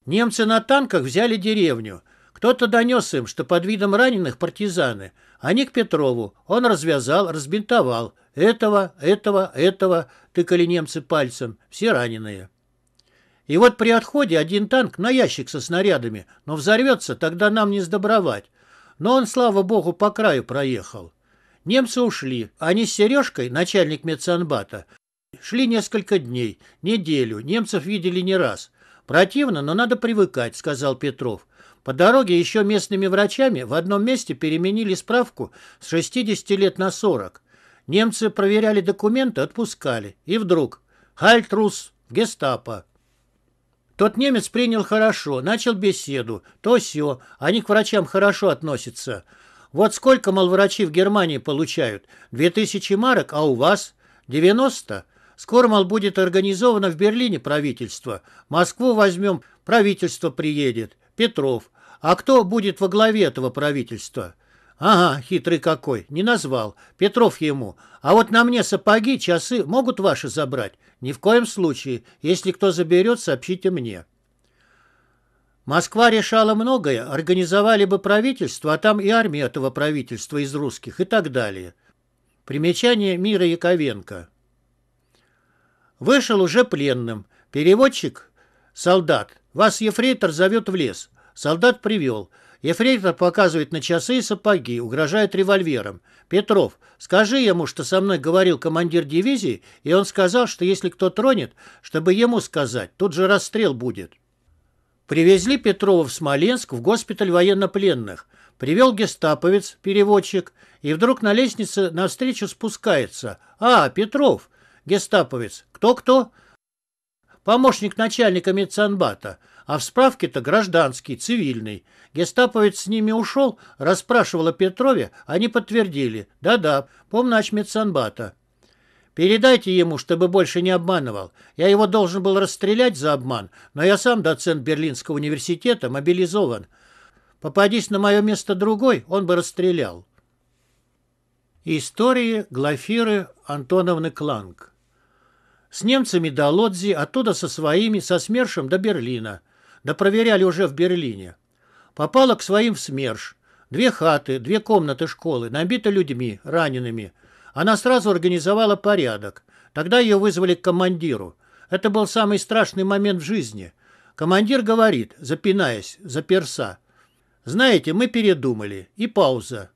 Немцы на танках взяли деревню. Кто-то донес им, что под видом раненых партизаны – а не к Петрову. Он развязал, разбинтовал. Этого, этого, этого, тыкали немцы пальцем, все раненые. И вот при отходе один танк на ящик со снарядами, но взорвется, тогда нам не сдобровать. Но он, слава богу, по краю проехал. Немцы ушли. А они с Сережкой, начальник медсанбата, шли несколько дней, неделю. Немцев видели не раз. Противно, но надо привыкать, сказал Петров. По дороге еще местными врачами в одном месте переменили справку с 60 лет на 40. Немцы проверяли документы, отпускали. И вдруг «Хальтрус! Гестапо!» Тот немец принял хорошо, начал беседу, то все, они к врачам хорошо относятся. Вот сколько, мол, врачи в Германии получают? 2000 марок, а у вас? 90? Скоро, мол, будет организовано в Берлине правительство. Москву возьмем, правительство приедет. Петров. А кто будет во главе этого правительства? Ага, хитрый какой, не назвал. Петров ему. А вот на мне сапоги, часы могут ваши забрать? Ни в коем случае. Если кто заберет, сообщите мне. Москва решала многое, организовали бы правительство, а там и армию этого правительства из русских и так далее. Примечание Мира Яковенко. Вышел уже пленным. Переводчик, солдат, вас ефрейтор зовет в лес. Солдат привел. Ефрейтор показывает на часы и сапоги, угрожает револьвером. «Петров, скажи ему, что со мной говорил командир дивизии, и он сказал, что если кто тронет, чтобы ему сказать, тут же расстрел будет». Привезли Петрова в Смоленск в госпиталь военнопленных. Привел гестаповец, переводчик, и вдруг на лестнице навстречу спускается. «А, Петров!» Гестаповец. «Кто-кто?» «Помощник начальника медсанбата». А в справке-то гражданский, цивильный. Гестаповец с ними ушел, расспрашивал о Петрове, они подтвердили. Да-да, помнач медсанбата. Передайте ему, чтобы больше не обманывал. Я его должен был расстрелять за обман, но я сам доцент Берлинского университета, мобилизован. Попадись на мое место другой, он бы расстрелял. Истории Глафиры Антоновны Кланг С немцами до Лодзи, оттуда со своими, со СМЕРШем до Берлина – да проверяли уже в Берлине. Попала к своим в СМЕРШ. Две хаты, две комнаты школы, набиты людьми, ранеными. Она сразу организовала порядок. Тогда ее вызвали к командиру. Это был самый страшный момент в жизни. Командир говорит, запинаясь, за перса. «Знаете, мы передумали». И пауза.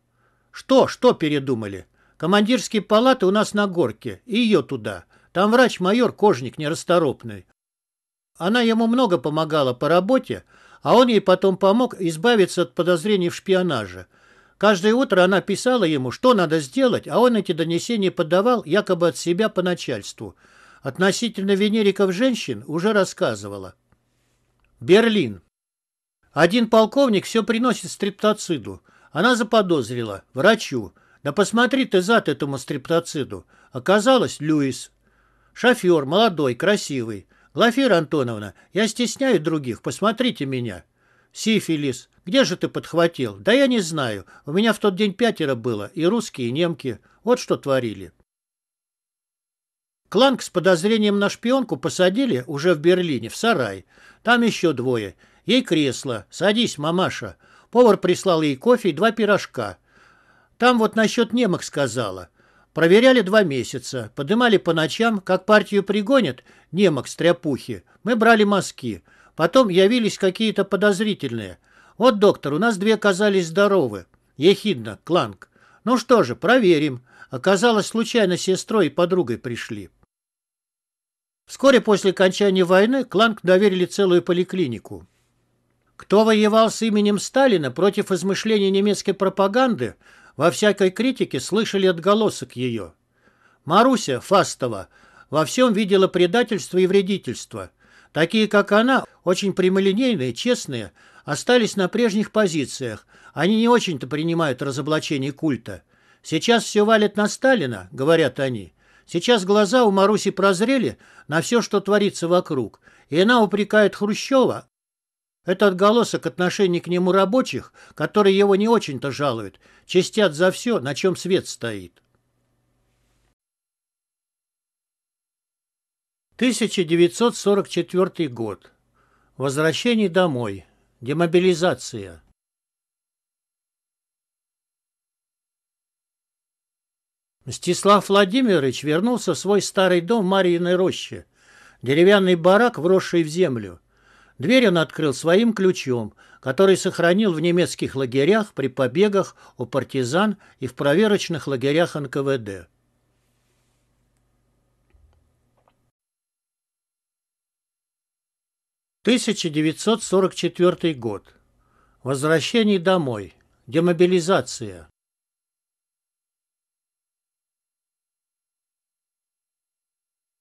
«Что, что передумали?» «Командирские палаты у нас на горке, и ее туда. Там врач-майор Кожник нерасторопный. Она ему много помогала по работе, а он ей потом помог избавиться от подозрений в шпионаже. Каждое утро она писала ему, что надо сделать, а он эти донесения подавал якобы от себя по начальству. Относительно венериков женщин уже рассказывала. Берлин. Один полковник все приносит стриптоциду. Она заподозрила. Врачу. Да посмотри ты зад этому стриптоциду. Оказалось, Льюис. Шофер, молодой, красивый. «Глафира Антоновна, я стесняю других, посмотрите меня». «Сифилис. Где же ты подхватил?» «Да я не знаю. У меня в тот день пятеро было, и русские, и немки. Вот что творили». Кланг с подозрением на шпионку посадили уже в Берлине, в сарай. Там еще двое. Ей кресло. «Садись, мамаша». Повар прислал ей кофе и два пирожка. Там вот насчет немок сказала. Проверяли два месяца, подымали по ночам, как партию пригонят, немок стряпухи, мы брали мазки. Потом явились какие-то подозрительные. Вот, доктор, у нас две казались здоровы. Ехидно, Кланг. Ну что же, проверим. Оказалось, случайно сестрой и подругой пришли. Вскоре после окончания войны Кланг доверили целую поликлинику. Кто воевал с именем Сталина против измышления немецкой пропаганды, во всякой критике слышали отголосок ее. Маруся Фастова во всем видела предательство и вредительство. Такие, как она, очень прямолинейные, честные, остались на прежних позициях. Они не очень-то принимают разоблачение культа. «Сейчас все валит на Сталина», — говорят они. Сейчас глаза у Маруси прозрели на все, что творится вокруг, и она упрекает Хрущева это отголосок отношений к нему рабочих, которые его не очень-то жалуют, чистят за все, на чем свет стоит. 1944 год. Возвращение домой. Демобилизация. Мстислав Владимирович вернулся в свой старый дом в Марьиной роще, деревянный барак, вросший в землю. Дверь он открыл своим ключом, который сохранил в немецких лагерях при побегах у партизан и в проверочных лагерях НКВД. Тысяча девятьсот сорок четвертый год. Возвращение домой. Демобилизация.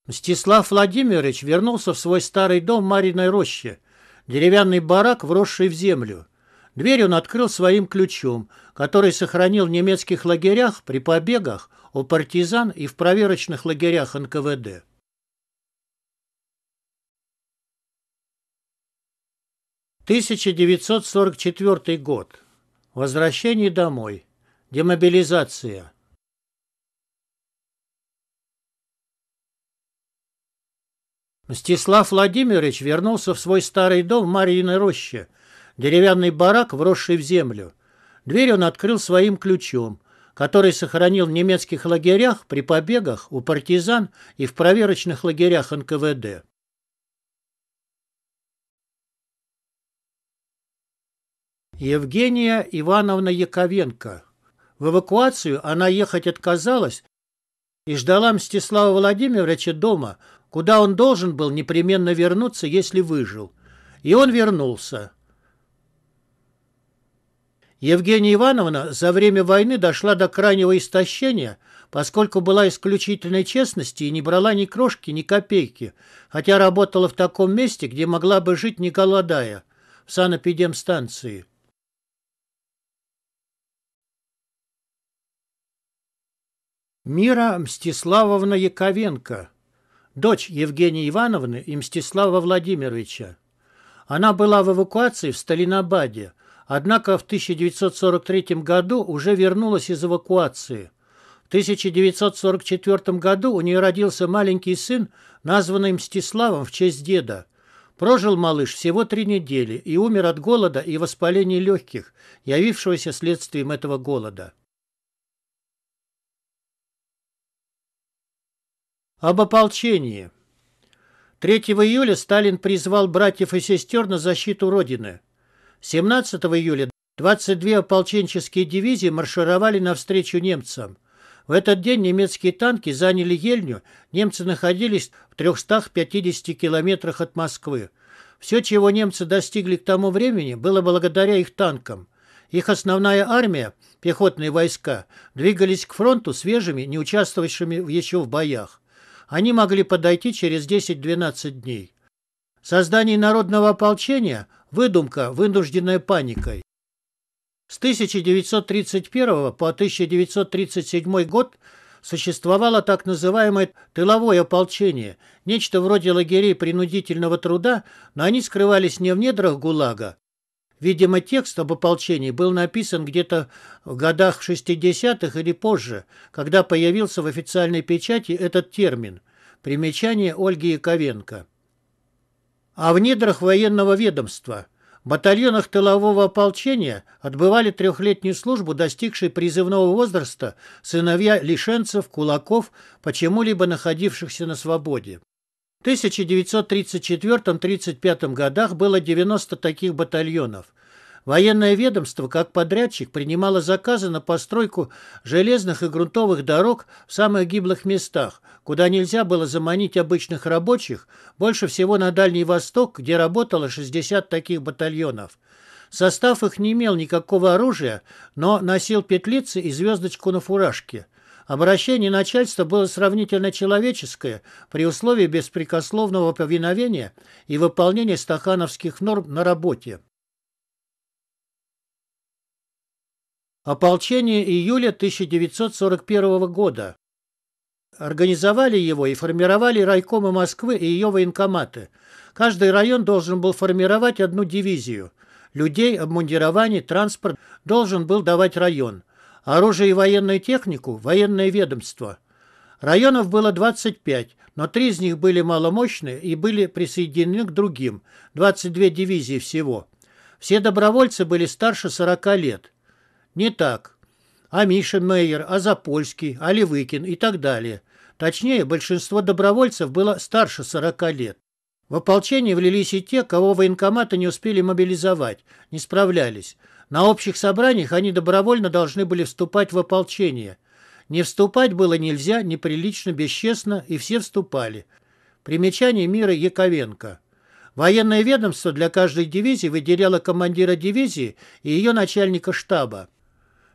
Мстислав Владимирович вернулся в свой старый дом Мариной Роще деревянный барак, вросший в землю. Дверь он открыл своим ключом, который сохранил в немецких лагерях при побегах у партизан и в проверочных лагерях НКВД. Тысяча девятьсот год. Возвращение домой. Демобилизация. Мстислав Владимирович вернулся в свой старый дом в Марьиной роще, деревянный барак, вросший в землю. Дверь он открыл своим ключом, который сохранил в немецких лагерях при побегах у партизан и в проверочных лагерях НКВД. Евгения Ивановна Яковенко. В эвакуацию она ехать отказалась и ждала Мстислава Владимировича дома – куда он должен был непременно вернуться, если выжил. И он вернулся. Евгения Ивановна за время войны дошла до крайнего истощения, поскольку была исключительной честности и не брала ни крошки, ни копейки, хотя работала в таком месте, где могла бы жить не голодая, в санэпидемстанции. Мира Мстиславовна Яковенко дочь Евгения Ивановны и Мстислава Владимировича. Она была в эвакуации в Сталинабаде, однако в 1943 году уже вернулась из эвакуации. В 1944 году у нее родился маленький сын, названный Мстиславом в честь деда. Прожил малыш всего три недели и умер от голода и воспаления легких, явившегося следствием этого голода. Об ополчении. 3 июля Сталин призвал братьев и сестер на защиту Родины. 17 июля 22 ополченческие дивизии маршировали навстречу немцам. В этот день немецкие танки заняли Ельню, немцы находились в 350 километрах от Москвы. Все, чего немцы достигли к тому времени, было благодаря их танкам. Их основная армия, пехотные войска, двигались к фронту свежими, не участвовавшими еще в боях они могли подойти через 10-12 дней. Создание народного ополчения – выдумка, вынужденная паникой. С 1931 по 1937 год существовало так называемое тыловое ополчение, нечто вроде лагерей принудительного труда, но они скрывались не в недрах ГУЛАГа, Видимо, текст об ополчении был написан где-то в годах 60-х или позже, когда появился в официальной печати этот термин. Примечание Ольги Яковенко. А в недрах военного ведомства в батальонах тылового ополчения отбывали трехлетнюю службу, достигшие призывного возраста сыновья лишенцев, кулаков, почему-либо находившихся на свободе. 1934-35 годах было 90 таких батальонов. Военное ведомство, как подрядчик, принимало заказы на постройку железных и грунтовых дорог в самых гиблых местах, куда нельзя было заманить обычных рабочих, больше всего на Дальний Восток, где работало 60 таких батальонов. Состав их не имел никакого оружия, но носил петлицы и звездочку на фуражке – Обращение начальства было сравнительно человеческое при условии беспрекословного повиновения и выполнения стахановских норм на работе. Ополчение июля 1941 года. Организовали его и формировали райкомы Москвы и ее военкоматы. Каждый район должен был формировать одну дивизию. Людей, обмундирование, транспорт должен был давать район – Оружие и военную технику – военное ведомство. Районов было 25, но три из них были маломощные и были присоединены к другим – 22 дивизии всего. Все добровольцы были старше 40 лет. Не так. А Мишин Мейер, а Запольский, а Левыкин и так далее. Точнее, большинство добровольцев было старше 40 лет. В ополчение влились и те, кого военкоматы не успели мобилизовать, не справлялись – на общих собраниях они добровольно должны были вступать в ополчение. Не вступать было нельзя, неприлично, бесчестно, и все вступали. Примечание мира Яковенко. Военное ведомство для каждой дивизии выделяло командира дивизии и ее начальника штаба.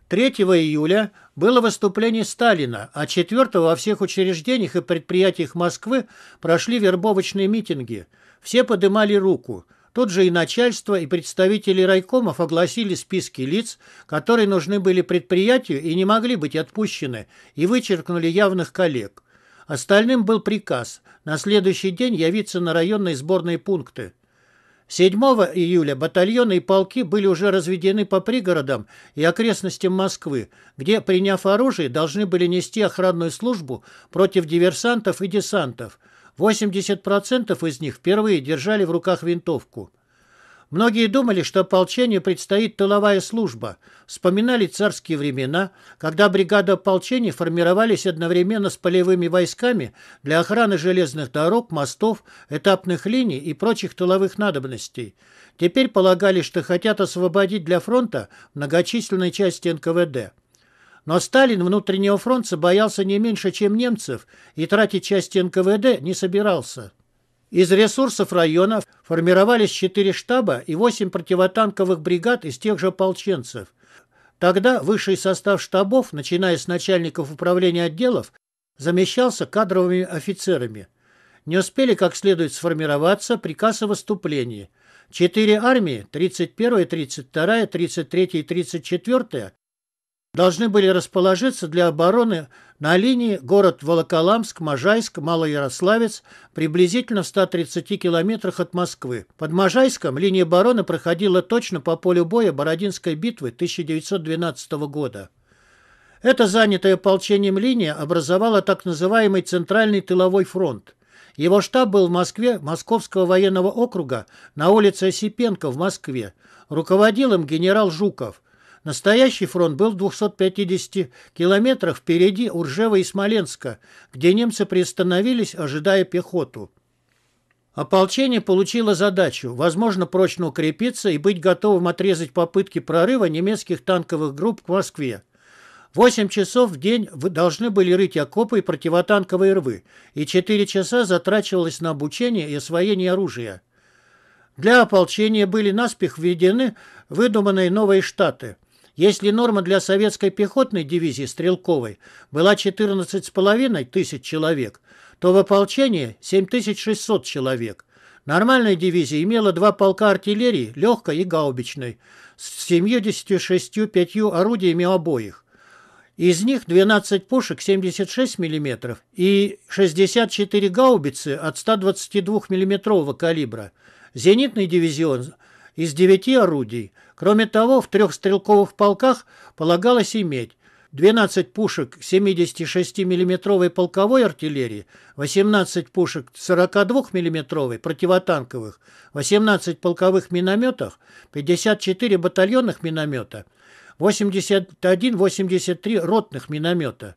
3 июля было выступление Сталина, а 4 во всех учреждениях и предприятиях Москвы прошли вербовочные митинги. Все подымали руку – Тут же и начальство, и представители райкомов огласили списки лиц, которые нужны были предприятию и не могли быть отпущены, и вычеркнули явных коллег. Остальным был приказ на следующий день явиться на районные сборные пункты. 7 июля батальоны и полки были уже разведены по пригородам и окрестностям Москвы, где, приняв оружие, должны были нести охранную службу против диверсантов и десантов – 80% из них впервые держали в руках винтовку. Многие думали, что ополчению предстоит тыловая служба. Вспоминали царские времена, когда бригады ополчения формировались одновременно с полевыми войсками для охраны железных дорог, мостов, этапных линий и прочих тыловых надобностей. Теперь полагали, что хотят освободить для фронта многочисленные части НКВД. Но Сталин внутреннего фронта боялся не меньше, чем немцев, и тратить части НКВД не собирался. Из ресурсов района формировались четыре штаба и восемь противотанковых бригад из тех же ополченцев. Тогда высший состав штабов, начиная с начальников управления отделов, замещался кадровыми офицерами. Не успели как следует сформироваться приказ о выступлении. Четыре армии, 31-я, 32-я, 33-я и 34-я, должны были расположиться для обороны на линии город Волоколамск, Можайск, Малоярославец, приблизительно в 130 километрах от Москвы. Под Можайском линия обороны проходила точно по полю боя Бородинской битвы 1912 года. Эта занятая ополчением линия образовала так называемый Центральный тыловой фронт. Его штаб был в Москве Московского военного округа на улице Осипенко в Москве. Руководил им генерал Жуков – Настоящий фронт был в 250 километрах впереди Уржева и Смоленска, где немцы приостановились, ожидая пехоту. Ополчение получило задачу, возможно, прочно укрепиться и быть готовым отрезать попытки прорыва немецких танковых групп к Москве. Восемь часов в день вы должны были рыть окопы и противотанковые рвы, и четыре часа затрачивалось на обучение и освоение оружия. Для ополчения были наспех введены выдуманные новые штаты – если норма для советской пехотной дивизии стрелковой была 14,5 тысяч человек, то в ополчении 7600 человек. Нормальная дивизия имела два полка артиллерии, легкой и гаубичной, с 76-5 орудиями обоих. Из них 12 пушек 76 мм и 64 гаубицы от 122 мм калибра. Зенитный дивизион из 9 орудий – Кроме того, в трех стрелковых полках полагалось иметь 12 пушек 76 миллиметровой полковой артиллерии, 18 пушек 42 миллиметровой противотанковых, 18 полковых минометов, 54 батальонных миномета, 81-83 ротных миномета.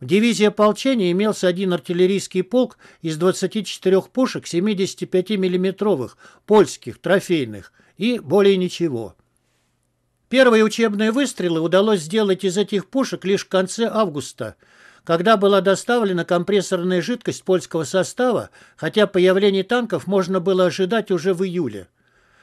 В дивизии ополчения имелся один артиллерийский полк из 24 пушек 75 миллиметровых польских, трофейных, и более ничего. Первые учебные выстрелы удалось сделать из этих пушек лишь в конце августа, когда была доставлена компрессорная жидкость польского состава, хотя появление танков можно было ожидать уже в июле.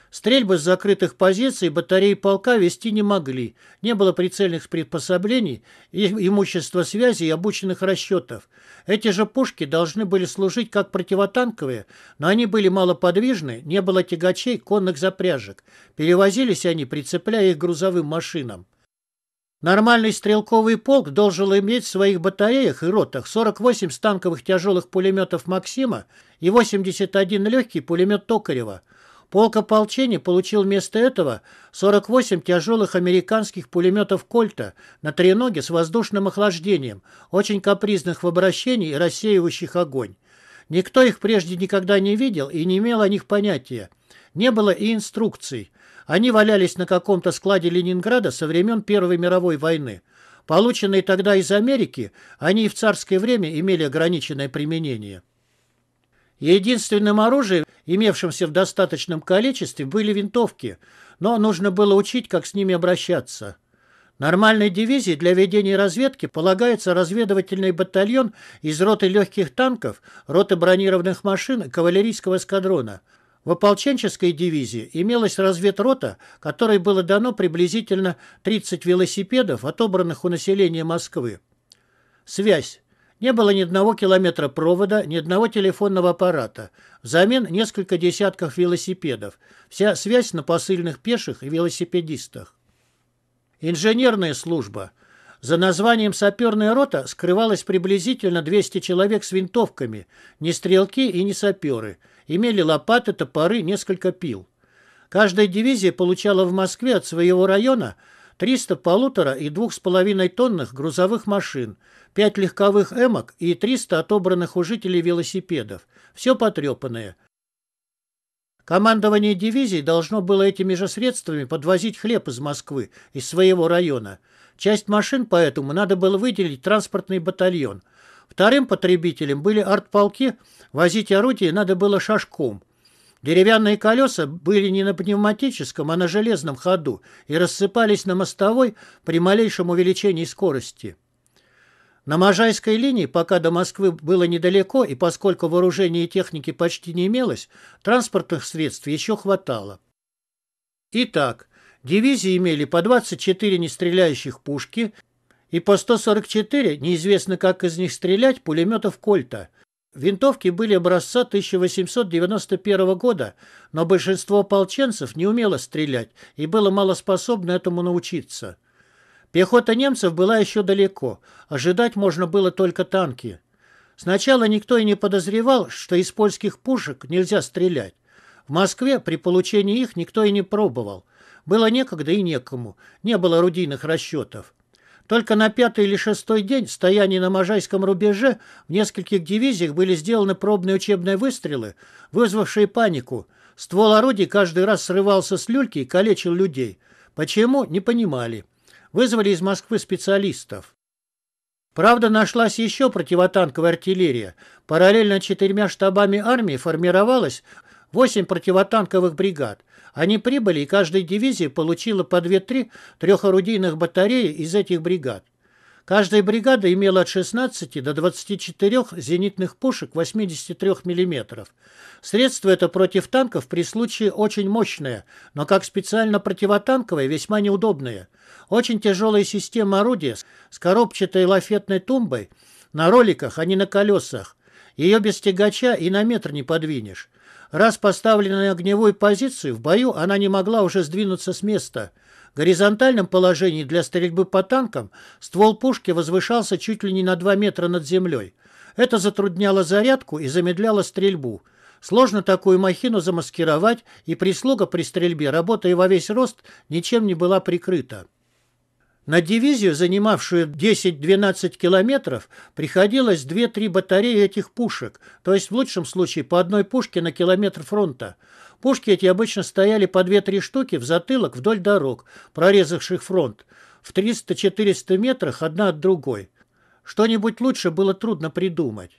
Стрельбы с закрытых позиций батареи полка вести не могли, не было прицельных приспособлений, имущества связи и обученных расчетов – эти же пушки должны были служить как противотанковые, но они были малоподвижны, не было тягачей, конных запряжек. Перевозились они, прицепляя их грузовым машинам. Нормальный стрелковый полк должен иметь в своих батареях и ротах 48 станковых тяжелых пулеметов «Максима» и 81 легкий пулемет Токарева – Полк ополчения получил вместо этого 48 тяжелых американских пулеметов «Кольта» на треноге с воздушным охлаждением, очень капризных в обращении и рассеивающих огонь. Никто их прежде никогда не видел и не имел о них понятия. Не было и инструкций. Они валялись на каком-то складе Ленинграда со времен Первой мировой войны. Полученные тогда из Америки, они и в царское время имели ограниченное применение. Единственным оружием, имевшимся в достаточном количестве, были винтовки, но нужно было учить, как с ними обращаться. Нормальной дивизии для ведения разведки полагается разведывательный батальон из роты легких танков, роты бронированных машин и кавалерийского эскадрона. В ополченческой дивизии имелась разведрота, которой было дано приблизительно 30 велосипедов, отобранных у населения Москвы. Связь. Не было ни одного километра провода, ни одного телефонного аппарата. Взамен несколько десятков велосипедов. Вся связь на посыльных пеших и велосипедистах. Инженерная служба. За названием «Саперная рота» скрывалось приблизительно 200 человек с винтовками, не стрелки и не саперы. Имели лопаты, топоры, несколько пил. Каждая дивизия получала в Москве от своего района – 300 полутора и двух с половиной тонных грузовых машин, 5 легковых эмок и 300 отобранных у жителей велосипедов. Все потрепанное. Командование дивизии должно было этими же средствами подвозить хлеб из Москвы, из своего района. Часть машин поэтому надо было выделить транспортный батальон. Вторым потребителем были артполки, возить орудие надо было шашком – Деревянные колеса были не на пневматическом, а на железном ходу и рассыпались на мостовой при малейшем увеличении скорости. На Можайской линии, пока до Москвы было недалеко и поскольку вооружения и техники почти не имелось, транспортных средств еще хватало. Итак, дивизии имели по 24 нестреляющих пушки и по 144, неизвестно как из них стрелять, пулеметов «Кольта», Винтовки были образца 1891 года, но большинство ополченцев не умело стрелять и было малоспособно этому научиться. Пехота немцев была еще далеко, ожидать можно было только танки. Сначала никто и не подозревал, что из польских пушек нельзя стрелять. В Москве при получении их никто и не пробовал. Было некогда и некому, не было орудийных расчетов. Только на пятый или шестой день стояния на Можайском рубеже в нескольких дивизиях были сделаны пробные учебные выстрелы, вызвавшие панику. Ствол орудий каждый раз срывался с люльки и калечил людей. Почему, не понимали. Вызвали из Москвы специалистов. Правда, нашлась еще противотанковая артиллерия. Параллельно четырьмя штабами армии формировалось восемь противотанковых бригад – они прибыли, и каждая дивизия получила по 2-3 трехорудийных батареи из этих бригад. Каждая бригада имела от 16 до 24 зенитных пушек 83 мм. Средство это против танков при случае очень мощное, но как специально противотанковое весьма неудобное. Очень тяжелая система орудия с коробчатой лафетной тумбой, на роликах, а не на колесах. Ее без тягача и на метр не подвинешь. Раз поставленная на огневой позицию, в бою она не могла уже сдвинуться с места. В горизонтальном положении для стрельбы по танкам ствол пушки возвышался чуть ли не на 2 метра над землей. Это затрудняло зарядку и замедляло стрельбу. Сложно такую махину замаскировать, и прислуга при стрельбе, работая во весь рост, ничем не была прикрыта. На дивизию, занимавшую 10-12 километров, приходилось 2-3 батареи этих пушек, то есть в лучшем случае по одной пушке на километр фронта. Пушки эти обычно стояли по 2-3 штуки в затылок вдоль дорог, прорезавших фронт, в 300-400 метрах одна от другой. Что-нибудь лучше было трудно придумать.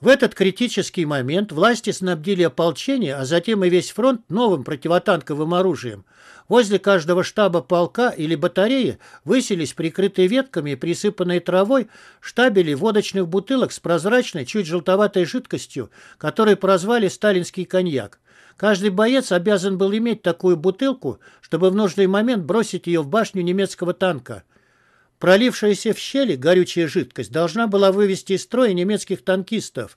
В этот критический момент власти снабдили ополчение, а затем и весь фронт новым противотанковым оружием. Возле каждого штаба полка или батареи высились прикрытые ветками и присыпанные травой штабели водочных бутылок с прозрачной, чуть желтоватой жидкостью, которую прозвали «сталинский коньяк». Каждый боец обязан был иметь такую бутылку, чтобы в нужный момент бросить ее в башню немецкого танка – Пролившаяся в щели горючая жидкость должна была вывести из строя немецких танкистов.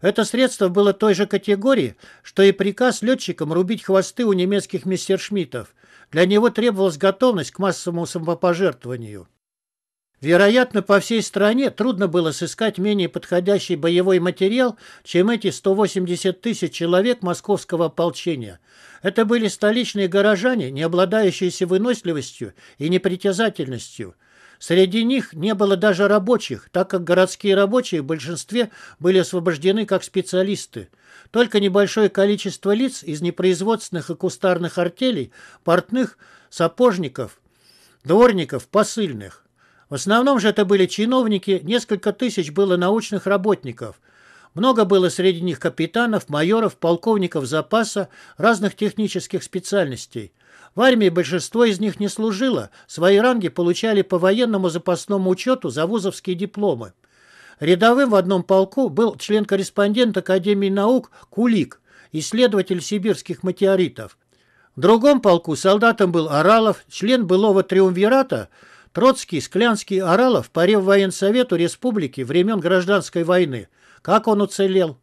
Это средство было той же категории, что и приказ летчикам рубить хвосты у немецких мистершмиттов. Для него требовалась готовность к массовому самопожертвованию. Вероятно, по всей стране трудно было сыскать менее подходящий боевой материал, чем эти 180 тысяч человек московского ополчения. Это были столичные горожане, не обладающие выносливостью и непритязательностью – Среди них не было даже рабочих, так как городские рабочие в большинстве были освобождены как специалисты. Только небольшое количество лиц из непроизводственных и кустарных артелей, портных, сапожников, дворников, посыльных. В основном же это были чиновники, несколько тысяч было научных работников – много было среди них капитанов, майоров, полковников запаса, разных технических специальностей. В армии большинство из них не служило, свои ранги получали по военному запасному учету за вузовские дипломы. Рядовым в одном полку был член-корреспондент Академии наук Кулик, исследователь сибирских метеоритов. В другом полку солдатом был Оралов, член былого триумвирата Троцкий, Склянский, Оралов паре в военсовету республики времен Гражданской войны. Как он уцелел?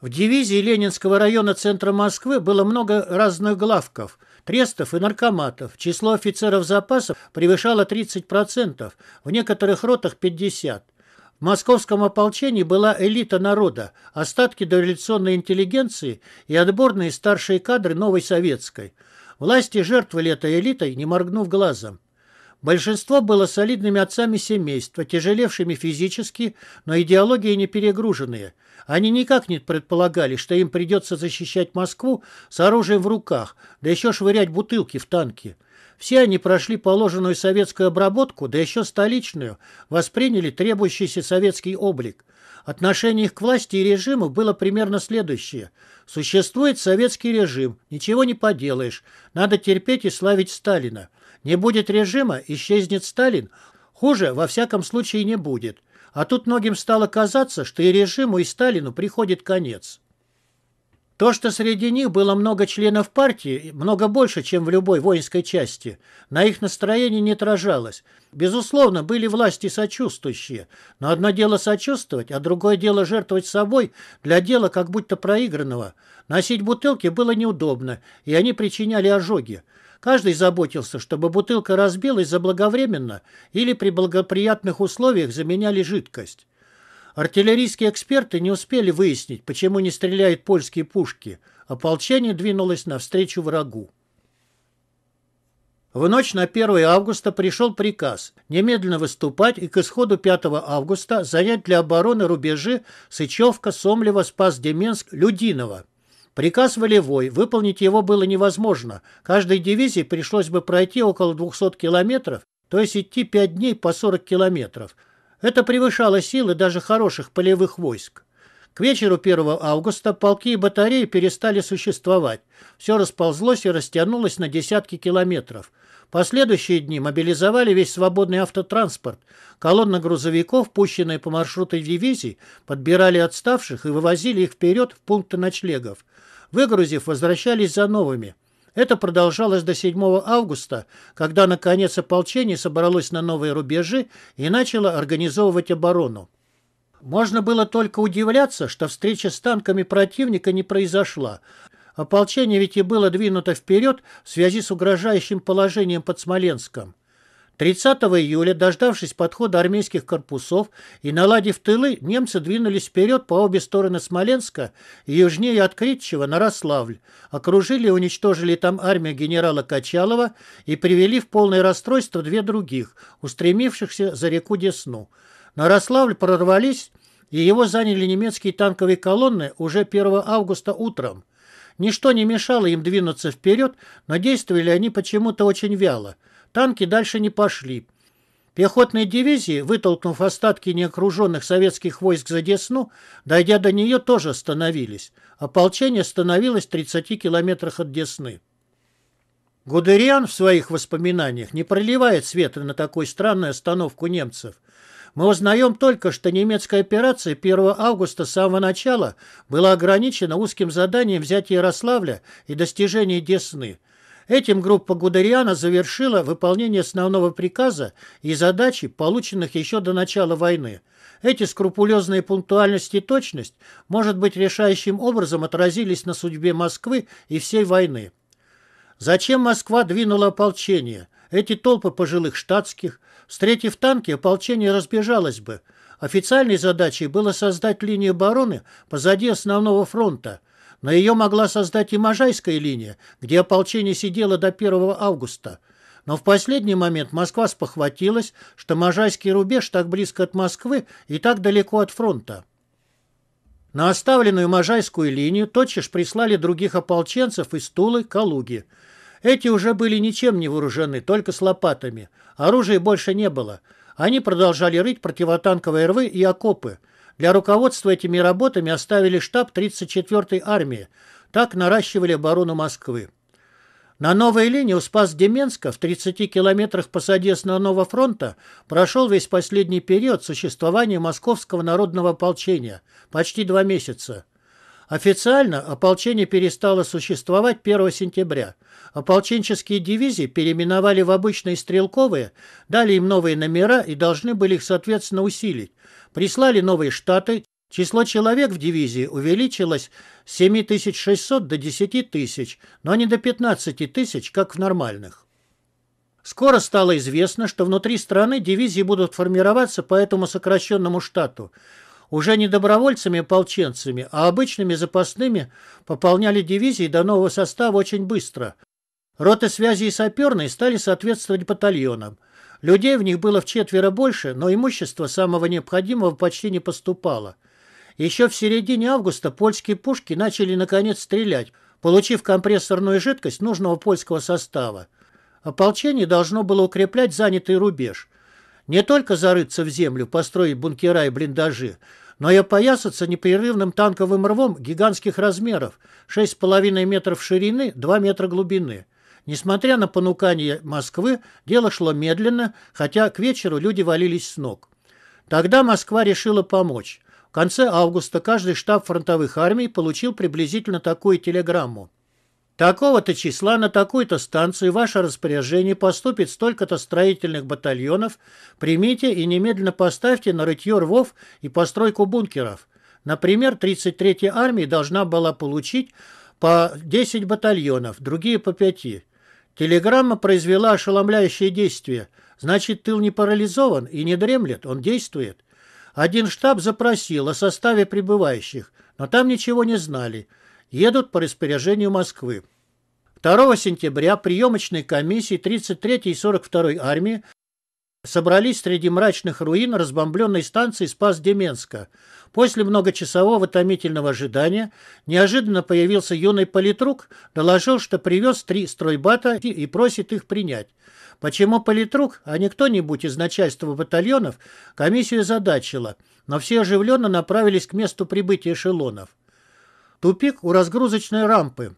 В дивизии Ленинского района центра Москвы было много разных главков – трестов и наркоматов. Число офицеров запасов превышало 30%, в некоторых ротах 50%. В московском ополчении была элита народа, остатки дореволюционной интеллигенции и отборные старшие кадры новой советской. Власти жертвовали этой элитой, не моргнув глазом. Большинство было солидными отцами семейства, тяжелевшими физически, но идеологией не перегруженные. Они никак не предполагали, что им придется защищать Москву с оружием в руках, да еще швырять бутылки в танки. Все они прошли положенную советскую обработку, да еще столичную, восприняли требующийся советский облик. Отношение их к власти и режиму было примерно следующее. Существует советский режим, ничего не поделаешь, надо терпеть и славить Сталина. Не будет режима, исчезнет Сталин, хуже во всяком случае не будет. А тут многим стало казаться, что и режиму, и Сталину приходит конец. То, что среди них было много членов партии, много больше, чем в любой воинской части, на их настроение не отражалось. Безусловно, были власти сочувствующие, но одно дело сочувствовать, а другое дело жертвовать собой для дела как будто проигранного. Носить бутылки было неудобно, и они причиняли ожоги. Каждый заботился, чтобы бутылка разбилась заблаговременно или при благоприятных условиях заменяли жидкость. Артиллерийские эксперты не успели выяснить, почему не стреляют польские пушки. Ополчение двинулось навстречу врагу. В ночь на 1 августа пришел приказ немедленно выступать и к исходу 5 августа занять для обороны рубежи Сычевка, Сомлева, Спас-Деменск, Людиново. Приказ волевой, выполнить его было невозможно. Каждой дивизии пришлось бы пройти около 200 километров, то есть идти 5 дней по 40 километров. Это превышало силы даже хороших полевых войск. К вечеру 1 августа полки и батареи перестали существовать. Все расползлось и растянулось на десятки километров – последующие дни мобилизовали весь свободный автотранспорт. Колонна грузовиков, пущенная по маршруту дивизии, подбирали отставших и вывозили их вперед в пункты ночлегов. Выгрузив, возвращались за новыми. Это продолжалось до 7 августа, когда, наконец, ополчение собралось на новые рубежи и начало организовывать оборону. Можно было только удивляться, что встреча с танками противника не произошла. Ополчение ведь и было двинуто вперед в связи с угрожающим положением под Смоленском. 30 июля, дождавшись подхода армейских корпусов и наладив тылы, немцы двинулись вперед по обе стороны Смоленска и южнее от Критчева на Рославль, окружили и уничтожили там армию генерала Качалова и привели в полное расстройство две других, устремившихся за реку Десну. На Рославль прорвались, и его заняли немецкие танковые колонны уже 1 августа утром. Ничто не мешало им двинуться вперед, но действовали они почему-то очень вяло. Танки дальше не пошли. Пехотные дивизии, вытолкнув остатки неокруженных советских войск за Десну, дойдя до нее, тоже остановились. Ополчение становилось в 30 километрах от Десны. Гудериан в своих воспоминаниях не проливает света на такую странную остановку немцев. Мы узнаем только, что немецкая операция 1 августа с самого начала была ограничена узким заданием взять Ярославля и достижение Десны. Этим группа Гудериана завершила выполнение основного приказа и задачи, полученных еще до начала войны. Эти скрупулезные пунктуальность и точность, может быть, решающим образом отразились на судьбе Москвы и всей войны. Зачем Москва двинула ополчение? Эти толпы пожилых штатских – Встретив танки, ополчение разбежалось бы. Официальной задачей было создать линию обороны позади основного фронта, но ее могла создать и Можайская линия, где ополчение сидело до 1 августа. Но в последний момент Москва спохватилась, что Можайский рубеж так близко от Москвы и так далеко от фронта. На оставленную Можайскую линию тотчас прислали других ополченцев из Тулы, Калуги – эти уже были ничем не вооружены, только с лопатами. Оружия больше не было. Они продолжали рыть противотанковые рвы и окопы. Для руководства этими работами оставили штаб 34-й армии. Так наращивали оборону Москвы. На новой линии у Спас-Деменска в 30 километрах по с Основного фронта прошел весь последний период существования Московского народного ополчения – почти два месяца. Официально ополчение перестало существовать 1 сентября. Ополченческие дивизии переименовали в обычные стрелковые, дали им новые номера и должны были их, соответственно, усилить. Прислали новые штаты, число человек в дивизии увеличилось с 7600 до 10 тысяч, но не до 15 тысяч, как в нормальных. Скоро стало известно, что внутри страны дивизии будут формироваться по этому сокращенному штату – уже не добровольцами-ополченцами, а обычными запасными, пополняли дивизии до нового состава очень быстро. Роты связи и саперные стали соответствовать батальонам. Людей в них было в четверо больше, но имущество самого необходимого почти не поступало. Еще в середине августа польские пушки начали наконец стрелять, получив компрессорную жидкость нужного польского состава. Ополчение должно было укреплять занятый рубеж. Не только зарыться в землю, построить бункера и блиндажи, но и опоясаться непрерывным танковым рвом гигантских размеров, 6,5 метров ширины, 2 метра глубины. Несмотря на понукание Москвы, дело шло медленно, хотя к вечеру люди валились с ног. Тогда Москва решила помочь. В конце августа каждый штаб фронтовых армий получил приблизительно такую телеграмму. Такого-то числа на такую-то станцию ваше распоряжение поступит столько-то строительных батальонов. Примите и немедленно поставьте на рытье рвов и постройку бункеров. Например, 33-я армия должна была получить по 10 батальонов, другие по 5. Телеграмма произвела ошеломляющее действие. Значит, тыл не парализован и не дремлет, он действует. Один штаб запросил о составе прибывающих, но там ничего не знали – едут по распоряжению Москвы. 2 сентября приемочной комиссии 33-й и 42-й армии собрались среди мрачных руин разбомбленной станции Спас-Деменска. После многочасового томительного ожидания неожиданно появился юный политрук, доложил, что привез три стройбата и просит их принять. Почему политрук, а не кто-нибудь из начальства батальонов, комиссию задачила, но все оживленно направились к месту прибытия эшелонов. Тупик у разгрузочной рампы.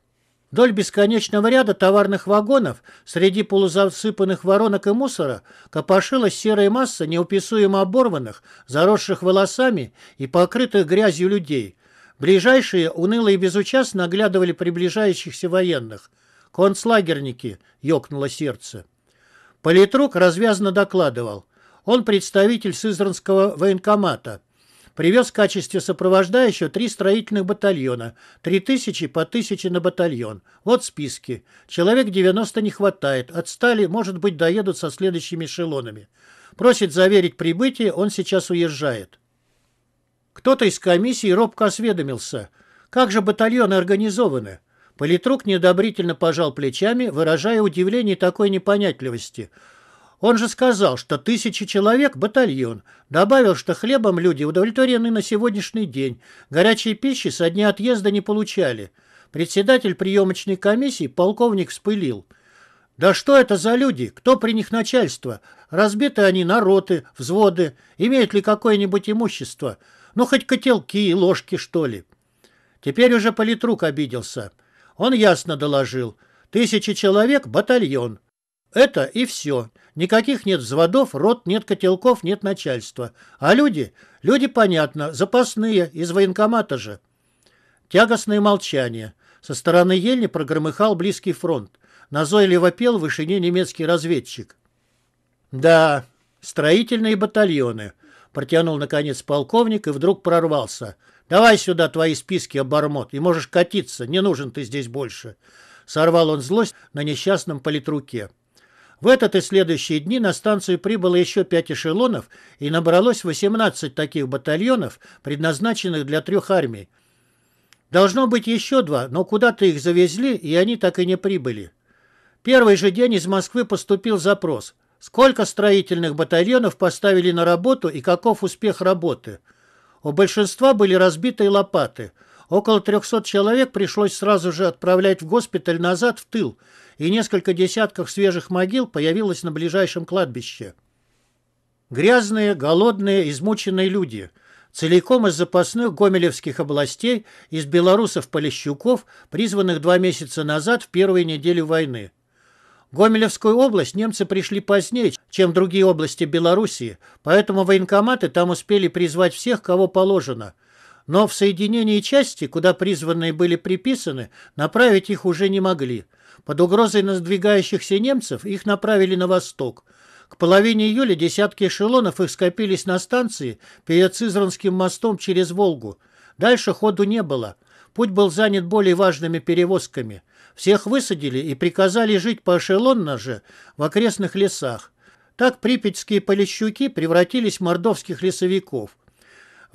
Вдоль бесконечного ряда товарных вагонов среди полузасыпанных воронок и мусора копошилась серая масса неуписуемо оборванных, заросших волосами и покрытых грязью людей. Ближайшие уныло и безучастно оглядывали приближающихся военных. «Концлагерники!» — ёкнуло сердце. Политрук развязно докладывал. Он представитель Сызранского военкомата — Привез в качестве сопровождающего три строительных батальона, три тысячи по тысяче на батальон. Вот списки. Человек 90 не хватает, отстали, может быть, доедут со следующими эшелонами. Просит заверить прибытие, он сейчас уезжает. Кто-то из комиссии робко осведомился. Как же батальоны организованы? Политрук неодобрительно пожал плечами, выражая удивление такой непонятливости – он же сказал, что тысячи человек – батальон. Добавил, что хлебом люди удовлетворены на сегодняшний день. Горячей пищи со дня отъезда не получали. Председатель приемочной комиссии, полковник, вспылил. Да что это за люди? Кто при них начальство? Разбиты они на роты, взводы. Имеют ли какое-нибудь имущество? Ну, хоть котелки и ложки, что ли. Теперь уже политрук обиделся. Он ясно доложил. тысячи человек – батальон. Это и все. Никаких нет взводов, рот, нет котелков, нет начальства. А люди? Люди, понятно, запасные, из военкомата же. Тягостное молчание. Со стороны Ельни прогромыхал близкий фронт. Назойливо пел в вышине немецкий разведчик. «Да, строительные батальоны», — протянул, наконец, полковник и вдруг прорвался. «Давай сюда твои списки, обормот, и можешь катиться, не нужен ты здесь больше». Сорвал он злость на несчастном политруке. В этот и следующие дни на станцию прибыло еще пять эшелонов и набралось 18 таких батальонов, предназначенных для трех армий. Должно быть еще два, но куда-то их завезли, и они так и не прибыли. Первый же день из Москвы поступил запрос. Сколько строительных батальонов поставили на работу и каков успех работы? У большинства были разбитые лопаты – Около 300 человек пришлось сразу же отправлять в госпиталь назад в тыл, и несколько десятков свежих могил появилось на ближайшем кладбище. Грязные, голодные, измученные люди – целиком из запасных гомелевских областей, из белорусов-полищуков, призванных два месяца назад в первой неделе войны. Гомелевскую область немцы пришли позднее, чем другие области Белоруссии, поэтому военкоматы там успели призвать всех, кого положено – но в соединении части, куда призванные были приписаны, направить их уже не могли. Под угрозой надвигающихся немцев их направили на восток. К половине июля десятки эшелонов их скопились на станции перед Сызранским мостом через Волгу. Дальше ходу не было. Путь был занят более важными перевозками. Всех высадили и приказали жить поэшелонно же в окрестных лесах. Так припятьские полищуки превратились в мордовских лесовиков.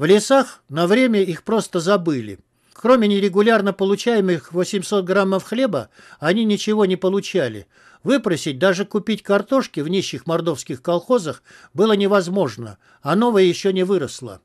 В лесах на время их просто забыли. Кроме нерегулярно получаемых 800 граммов хлеба, они ничего не получали. Выпросить, даже купить картошки в нищих мордовских колхозах было невозможно, а новое еще не выросло.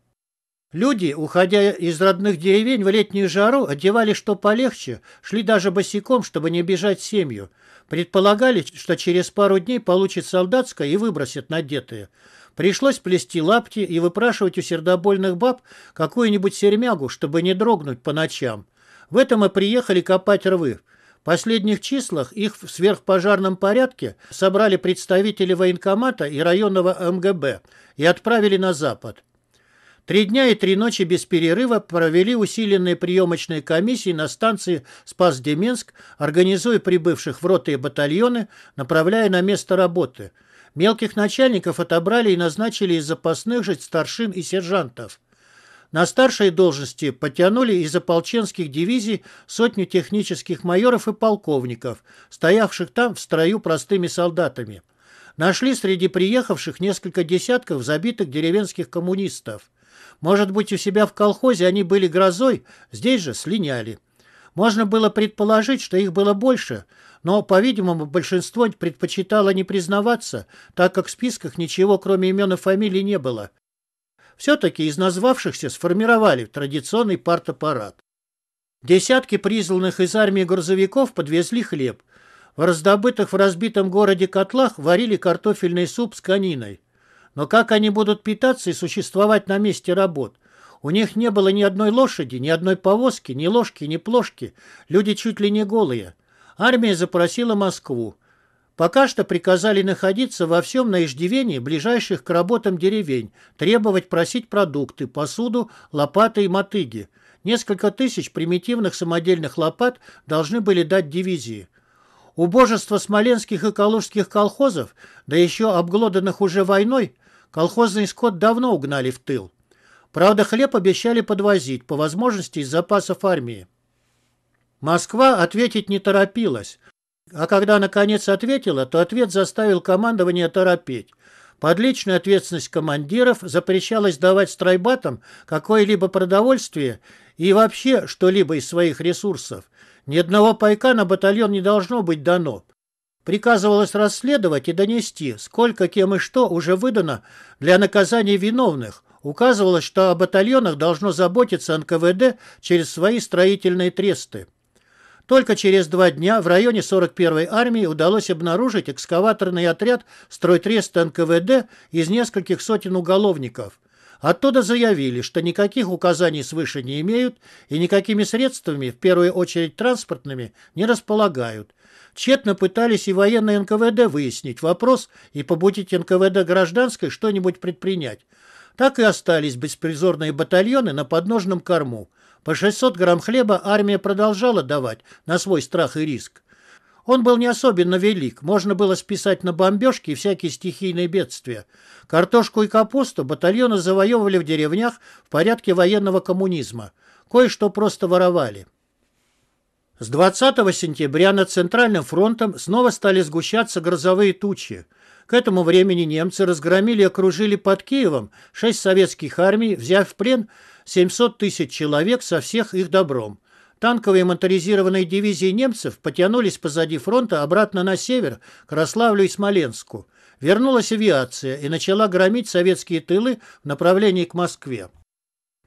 Люди, уходя из родных деревень в летнюю жару, одевали что полегче, шли даже босиком, чтобы не бежать семью. Предполагали, что через пару дней получат солдатское и выбросят надетые. Пришлось плести лапти и выпрашивать у сердобольных баб какую-нибудь сермягу, чтобы не дрогнуть по ночам. В этом и приехали копать рвы. В последних числах их в сверхпожарном порядке собрали представители военкомата и районного МГБ и отправили на запад. Три дня и три ночи без перерыва провели усиленные приемочные комиссии на станции Спас-Деменск, организуя прибывших в роты и батальоны, направляя на место работы – Мелких начальников отобрали и назначили из запасных же старшин и сержантов. На старшие должности потянули из ополченских дивизий сотню технических майоров и полковников, стоявших там в строю простыми солдатами. Нашли среди приехавших несколько десятков забитых деревенских коммунистов. Может быть, у себя в колхозе они были грозой, здесь же слиняли. Можно было предположить, что их было больше, но, по-видимому, большинство предпочитало не признаваться, так как в списках ничего, кроме имен и фамилий, не было. Все-таки из назвавшихся сформировали традиционный партаппарат. Десятки призванных из армии грузовиков подвезли хлеб. В раздобытых в разбитом городе котлах варили картофельный суп с каниной. Но как они будут питаться и существовать на месте работ – у них не было ни одной лошади, ни одной повозки, ни ложки, ни плошки. Люди чуть ли не голые. Армия запросила Москву. Пока что приказали находиться во всем на иждивении ближайших к работам деревень, требовать просить продукты, посуду, лопаты и мотыги. Несколько тысяч примитивных самодельных лопат должны были дать дивизии. Убожество смоленских и калужских колхозов, да еще обглоданных уже войной, колхозный скот давно угнали в тыл. Правда, хлеб обещали подвозить, по возможности из запасов армии. Москва ответить не торопилась. А когда, наконец, ответила, то ответ заставил командование торопить. Под личную ответственность командиров запрещалось давать стройбатам какое-либо продовольствие и вообще что-либо из своих ресурсов. Ни одного пайка на батальон не должно быть дано. Приказывалось расследовать и донести, сколько, кем и что уже выдано для наказания виновных, Указывалось, что о батальонах должно заботиться НКВД через свои строительные тресты. Только через два дня в районе 41-й армии удалось обнаружить экскаваторный отряд стройтреста НКВД из нескольких сотен уголовников. Оттуда заявили, что никаких указаний свыше не имеют и никакими средствами, в первую очередь транспортными, не располагают. Тщетно пытались и военные НКВД выяснить вопрос и побудить НКВД гражданской что-нибудь предпринять. Так и остались беспризорные батальоны на подножном корму. По 600 грамм хлеба армия продолжала давать на свой страх и риск. Он был не особенно велик, можно было списать на бомбежки и всякие стихийные бедствия. Картошку и капусту батальоны завоевывали в деревнях в порядке военного коммунизма. Кое-что просто воровали. С 20 сентября над Центральным фронтом снова стали сгущаться грозовые тучи. К этому времени немцы разгромили и окружили под Киевом шесть советских армий, взяв в плен 700 тысяч человек со всех их добром. Танковые моторизированные дивизии немцев потянулись позади фронта обратно на север, к Рославлю и Смоленску. Вернулась авиация и начала громить советские тылы в направлении к Москве.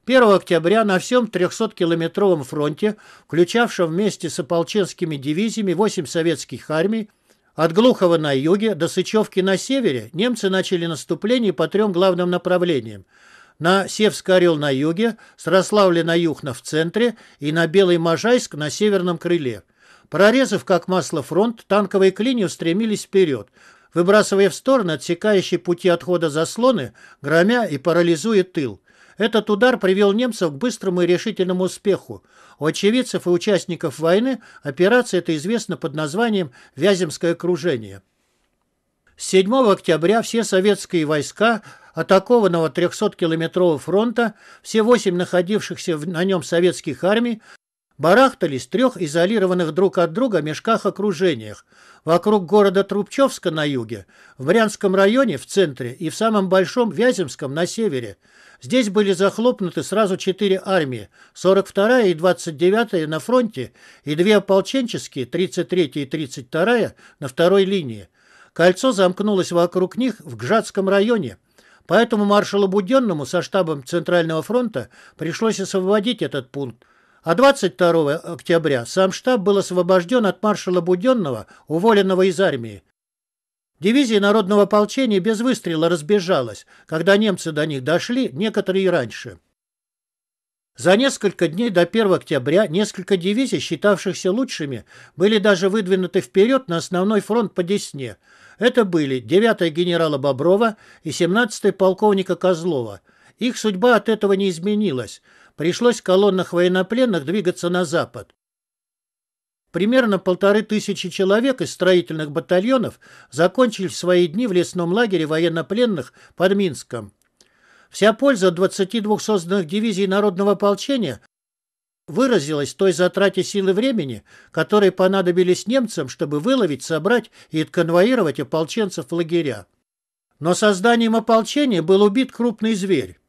1 октября на всем 300-километровом фронте, включавшем вместе с ополченскими дивизиями 8 советских армий, от Глухова на юге до Сычевки на севере немцы начали наступление по трем главным направлениям. На Севский Орел на юге, Срославле на Юхно в центре и на Белый Можайск на северном крыле. Прорезав как масло фронт, танковые к линии устремились вперед, выбрасывая в стороны отсекающие пути отхода заслоны, громя и парализуя тыл. Этот удар привел немцев к быстрому и решительному успеху. У очевидцев и участников войны операция эта известна под названием «Вяземское окружение». 7 октября все советские войска атакованного 300-километрового фронта, все восемь находившихся на нем советских армий, барахтались в трех изолированных друг от друга мешках-окружениях – Вокруг города Трубчевска на юге, в Брянском районе в центре и в самом большом Вяземском на севере. Здесь были захлопнуты сразу четыре армии, 42-я и 29-я на фронте и две ополченческие, 33-я и 32-я, на второй линии. Кольцо замкнулось вокруг них в Гжатском районе. Поэтому маршалу Буденному со штабом Центрального фронта пришлось освободить этот пункт, а 22 октября сам штаб был освобожден от маршала Буденного, уволенного из армии. Дивизия народного ополчения без выстрела разбежалась, когда немцы до них дошли, некоторые и раньше. За несколько дней до 1 октября несколько дивизий, считавшихся лучшими, были даже выдвинуты вперед на основной фронт по Десне. Это были 9-я генерала Боброва и 17-я полковника Козлова. Их судьба от этого не изменилась – Пришлось в колоннах военнопленных двигаться на запад. Примерно полторы тысячи человек из строительных батальонов закончили свои дни в лесном лагере военнопленных под Минском. Вся польза 22 созданных дивизий народного ополчения выразилась в той затрате силы времени, которые понадобились немцам, чтобы выловить, собрать и конвоировать ополченцев в лагеря. Но созданием ополчения был убит крупный зверь.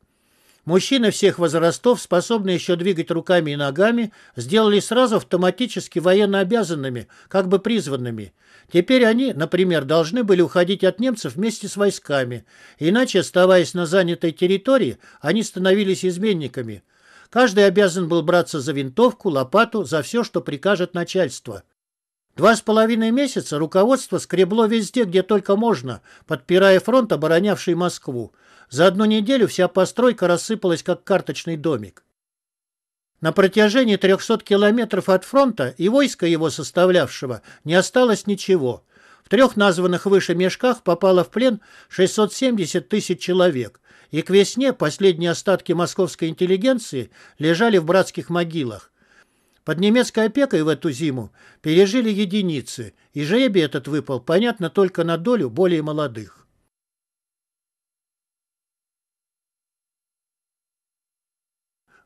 Мужчины всех возрастов, способные еще двигать руками и ногами, сделали сразу автоматически военнообязанными, как бы призванными. Теперь они, например, должны были уходить от немцев вместе с войсками, иначе, оставаясь на занятой территории, они становились изменниками. Каждый обязан был браться за винтовку, лопату, за все, что прикажет начальство. Два с половиной месяца руководство скребло везде, где только можно, подпирая фронт, оборонявший Москву. За одну неделю вся постройка рассыпалась, как карточный домик. На протяжении 300 километров от фронта и войска его составлявшего не осталось ничего. В трех названных выше мешках попало в плен 670 тысяч человек, и к весне последние остатки московской интеллигенции лежали в братских могилах. Под немецкой опекой в эту зиму пережили единицы, и жребий этот выпал, понятно, только на долю более молодых.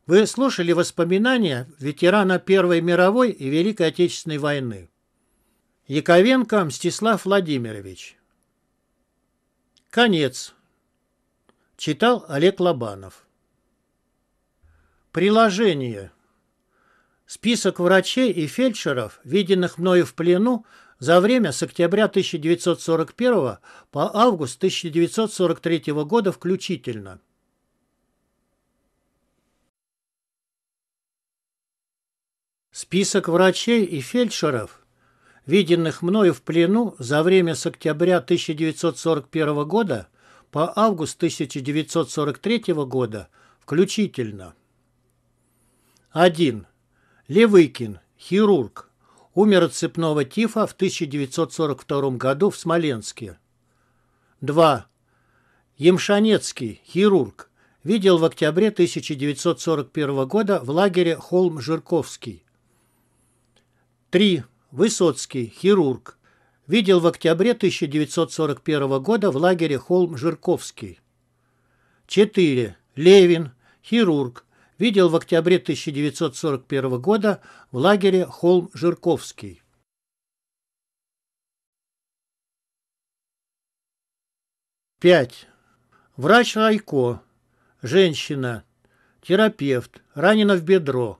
Вы слушали воспоминания ветерана Первой мировой и Великой Отечественной войны. Яковенко Мстислав Владимирович. Конец. Читал Олег Лобанов. Приложение. Список врачей и фельдшеров, виденных мною в плену за время с октября 1941 по август 1943 года включительно. Список врачей и фельдшеров, виденных мною в плену за время с октября 1941 года по август 1943 года включительно. 1. Левыкин, хирург, умер от цепного тифа в 1942 году в Смоленске. 2. Емшанецкий, хирург, видел в октябре 1941 года в лагере Холм-Жирковский. 3. Высоцкий, хирург. Видел в октябре 1941 года в лагере Холм-Жирковский. 4. Левин, хирург. Видел в октябре 1941 года в лагере Холм-Жирковский. Пять. Врач Райко. Женщина. Терапевт. Ранена в бедро.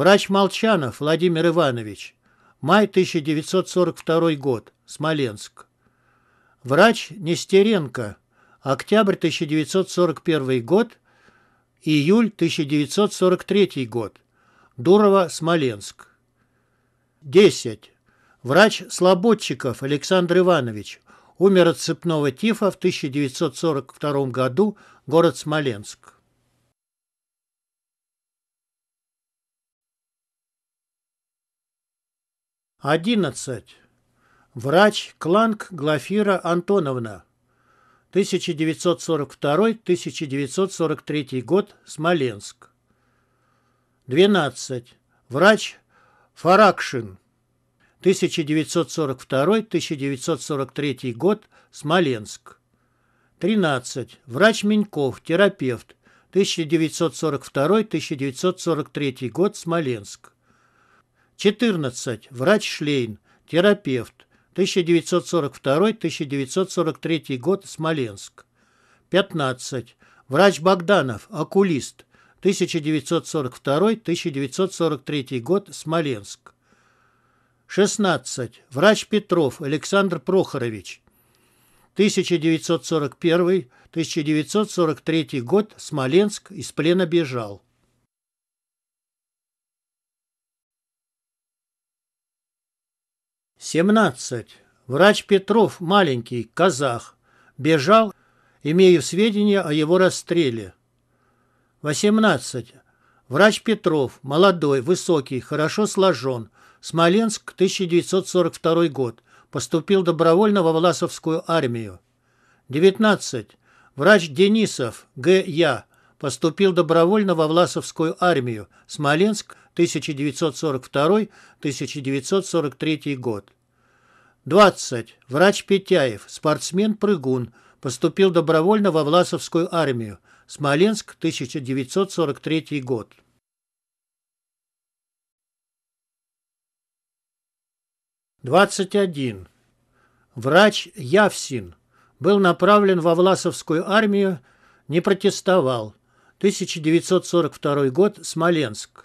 Врач Молчанов Владимир Иванович. Май 1942 год. Смоленск. Врач Нестеренко. Октябрь 1941 год. Июль 1943 год. Дурова, Смоленск. 10. Врач Слободчиков Александр Иванович. Умер от цепного тифа в 1942 году, город Смоленск. 11. Врач Кланг Глафира Антоновна. 1942-1943 год. Смоленск. 12. Врач Фаракшин. 1942-1943 год. Смоленск. 13. Врач Меньков, терапевт. 1942-1943 год. Смоленск. 14. Врач Шлейн. Терапевт. 1942-1943 год. Смоленск. 15. Врач Богданов. Окулист. 1942-1943 год. Смоленск. 16. Врач Петров Александр Прохорович. 1941-1943 год. Смоленск. Из плена бежал. 17. Врач Петров, маленький, казах, бежал, имею сведения о его расстреле. 18. Врач Петров, молодой, высокий, хорошо сложен. Смоленск, 1942 год. Поступил добровольно во Власовскую армию. 19. Врач Денисов, Г.Я. Поступил добровольно во Власовскую армию. Смоленск, 1942-1943 год. 20. Врач Петяев, спортсмен-прыгун, поступил добровольно во Власовскую армию. Смоленск, 1943 год. Двадцать один. Врач Явсин был направлен во Власовскую армию, не протестовал. 1942 год, Смоленск.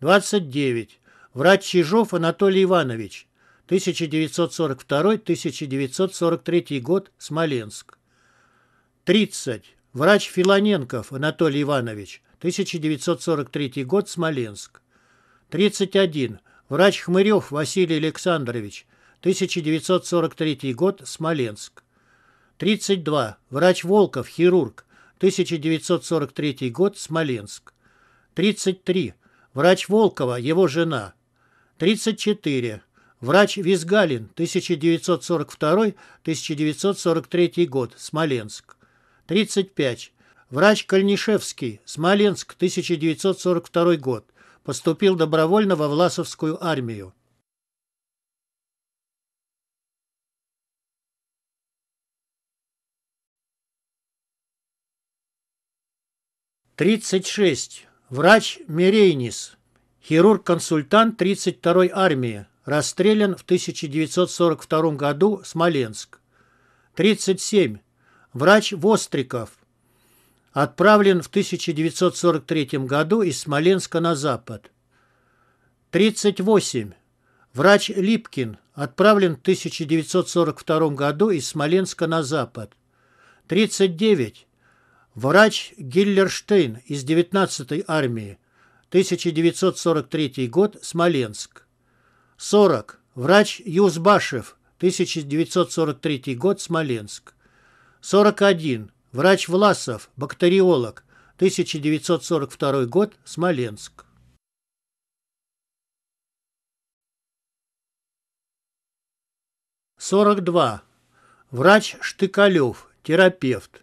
29. Врач Чижов Анатолий Иванович. 1942-1943 год. Смоленск. 30. Врач Филоненков Анатолий Иванович. 1943 год. Смоленск. 31. Врач Хмырев Василий Александрович. 1943 год. Смоленск. 32. Врач Волков, хирург. 1943 год. Смоленск. 33. Врач Волкова, его жена. 34. Врач Визгалин, 1942-1943 год, Смоленск. 35. Врач Кальнишевский, Смоленск, 1942 год. Поступил добровольно во Власовскую армию. Тридцать шесть. Врач Мерейнис, хирург-консультант 32-й армии, расстрелян в 1942 году Смоленск. 37. Врач Востриков, отправлен в 1943 году из Смоленска на запад. 38. Врач Липкин, отправлен в 1942 году из Смоленска на запад. 39. Врач Гиллерштейн из 19-й армии. 1943 год. Смоленск. 40. Врач Юзбашев. 1943 год. Смоленск. 41. Врач Власов. Бактериолог. 1942 год. Смоленск. Сорок два. Врач Штыкалев, терапевт,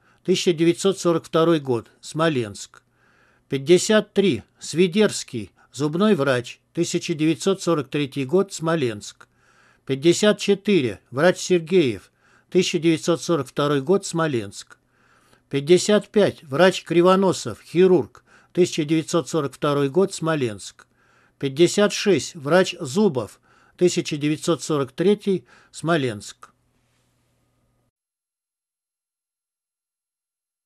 1942 год. Смоленск. 53. Свидерский. Зубной врач. 1943 год. Смоленск. 54. Врач Сергеев. 1942 год. Смоленск. 55. Врач Кривоносов. Хирург. 1942 год. Смоленск. 56. Врач Зубов. 1943. Смоленск.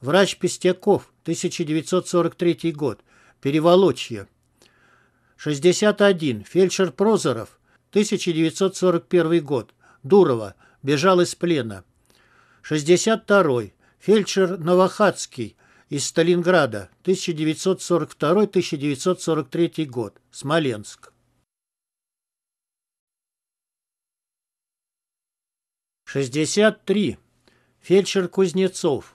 Врач Пестяков, 1943 год, Переволочье. 61. Фельдшер Прозоров, 1941 год, Дурова, бежал из плена. 62. Фельдшер Новохадский, из Сталинграда, 1942-1943 год, Смоленск. 63. Фельдшер Кузнецов,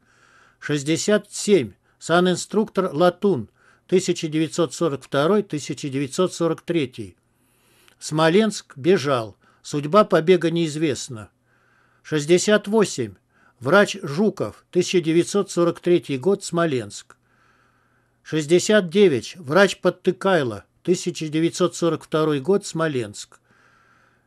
67. Санинструктор Латун. 1942-1943. Смоленск бежал. Судьба побега неизвестна. 68. Врач Жуков. 1943 год. Смоленск. 69. Врач Подтыкайло. 1942 год. Смоленск.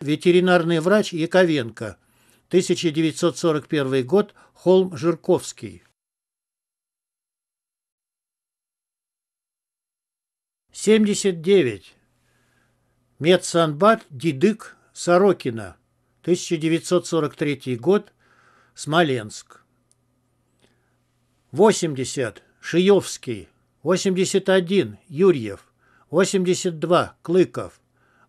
ветеринарный врач Яковенко, 1941 год, холм Жирковский. Семьдесят девять. Медсанбат Дидык Сорокина, 1943 год, Смоленск. Восемьдесят, Шиевский. Восемьдесят 81. Юрьев. два, Клыков.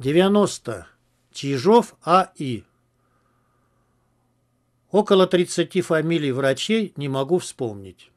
90. Чижов А.И. Около 30 фамилий врачей не могу вспомнить.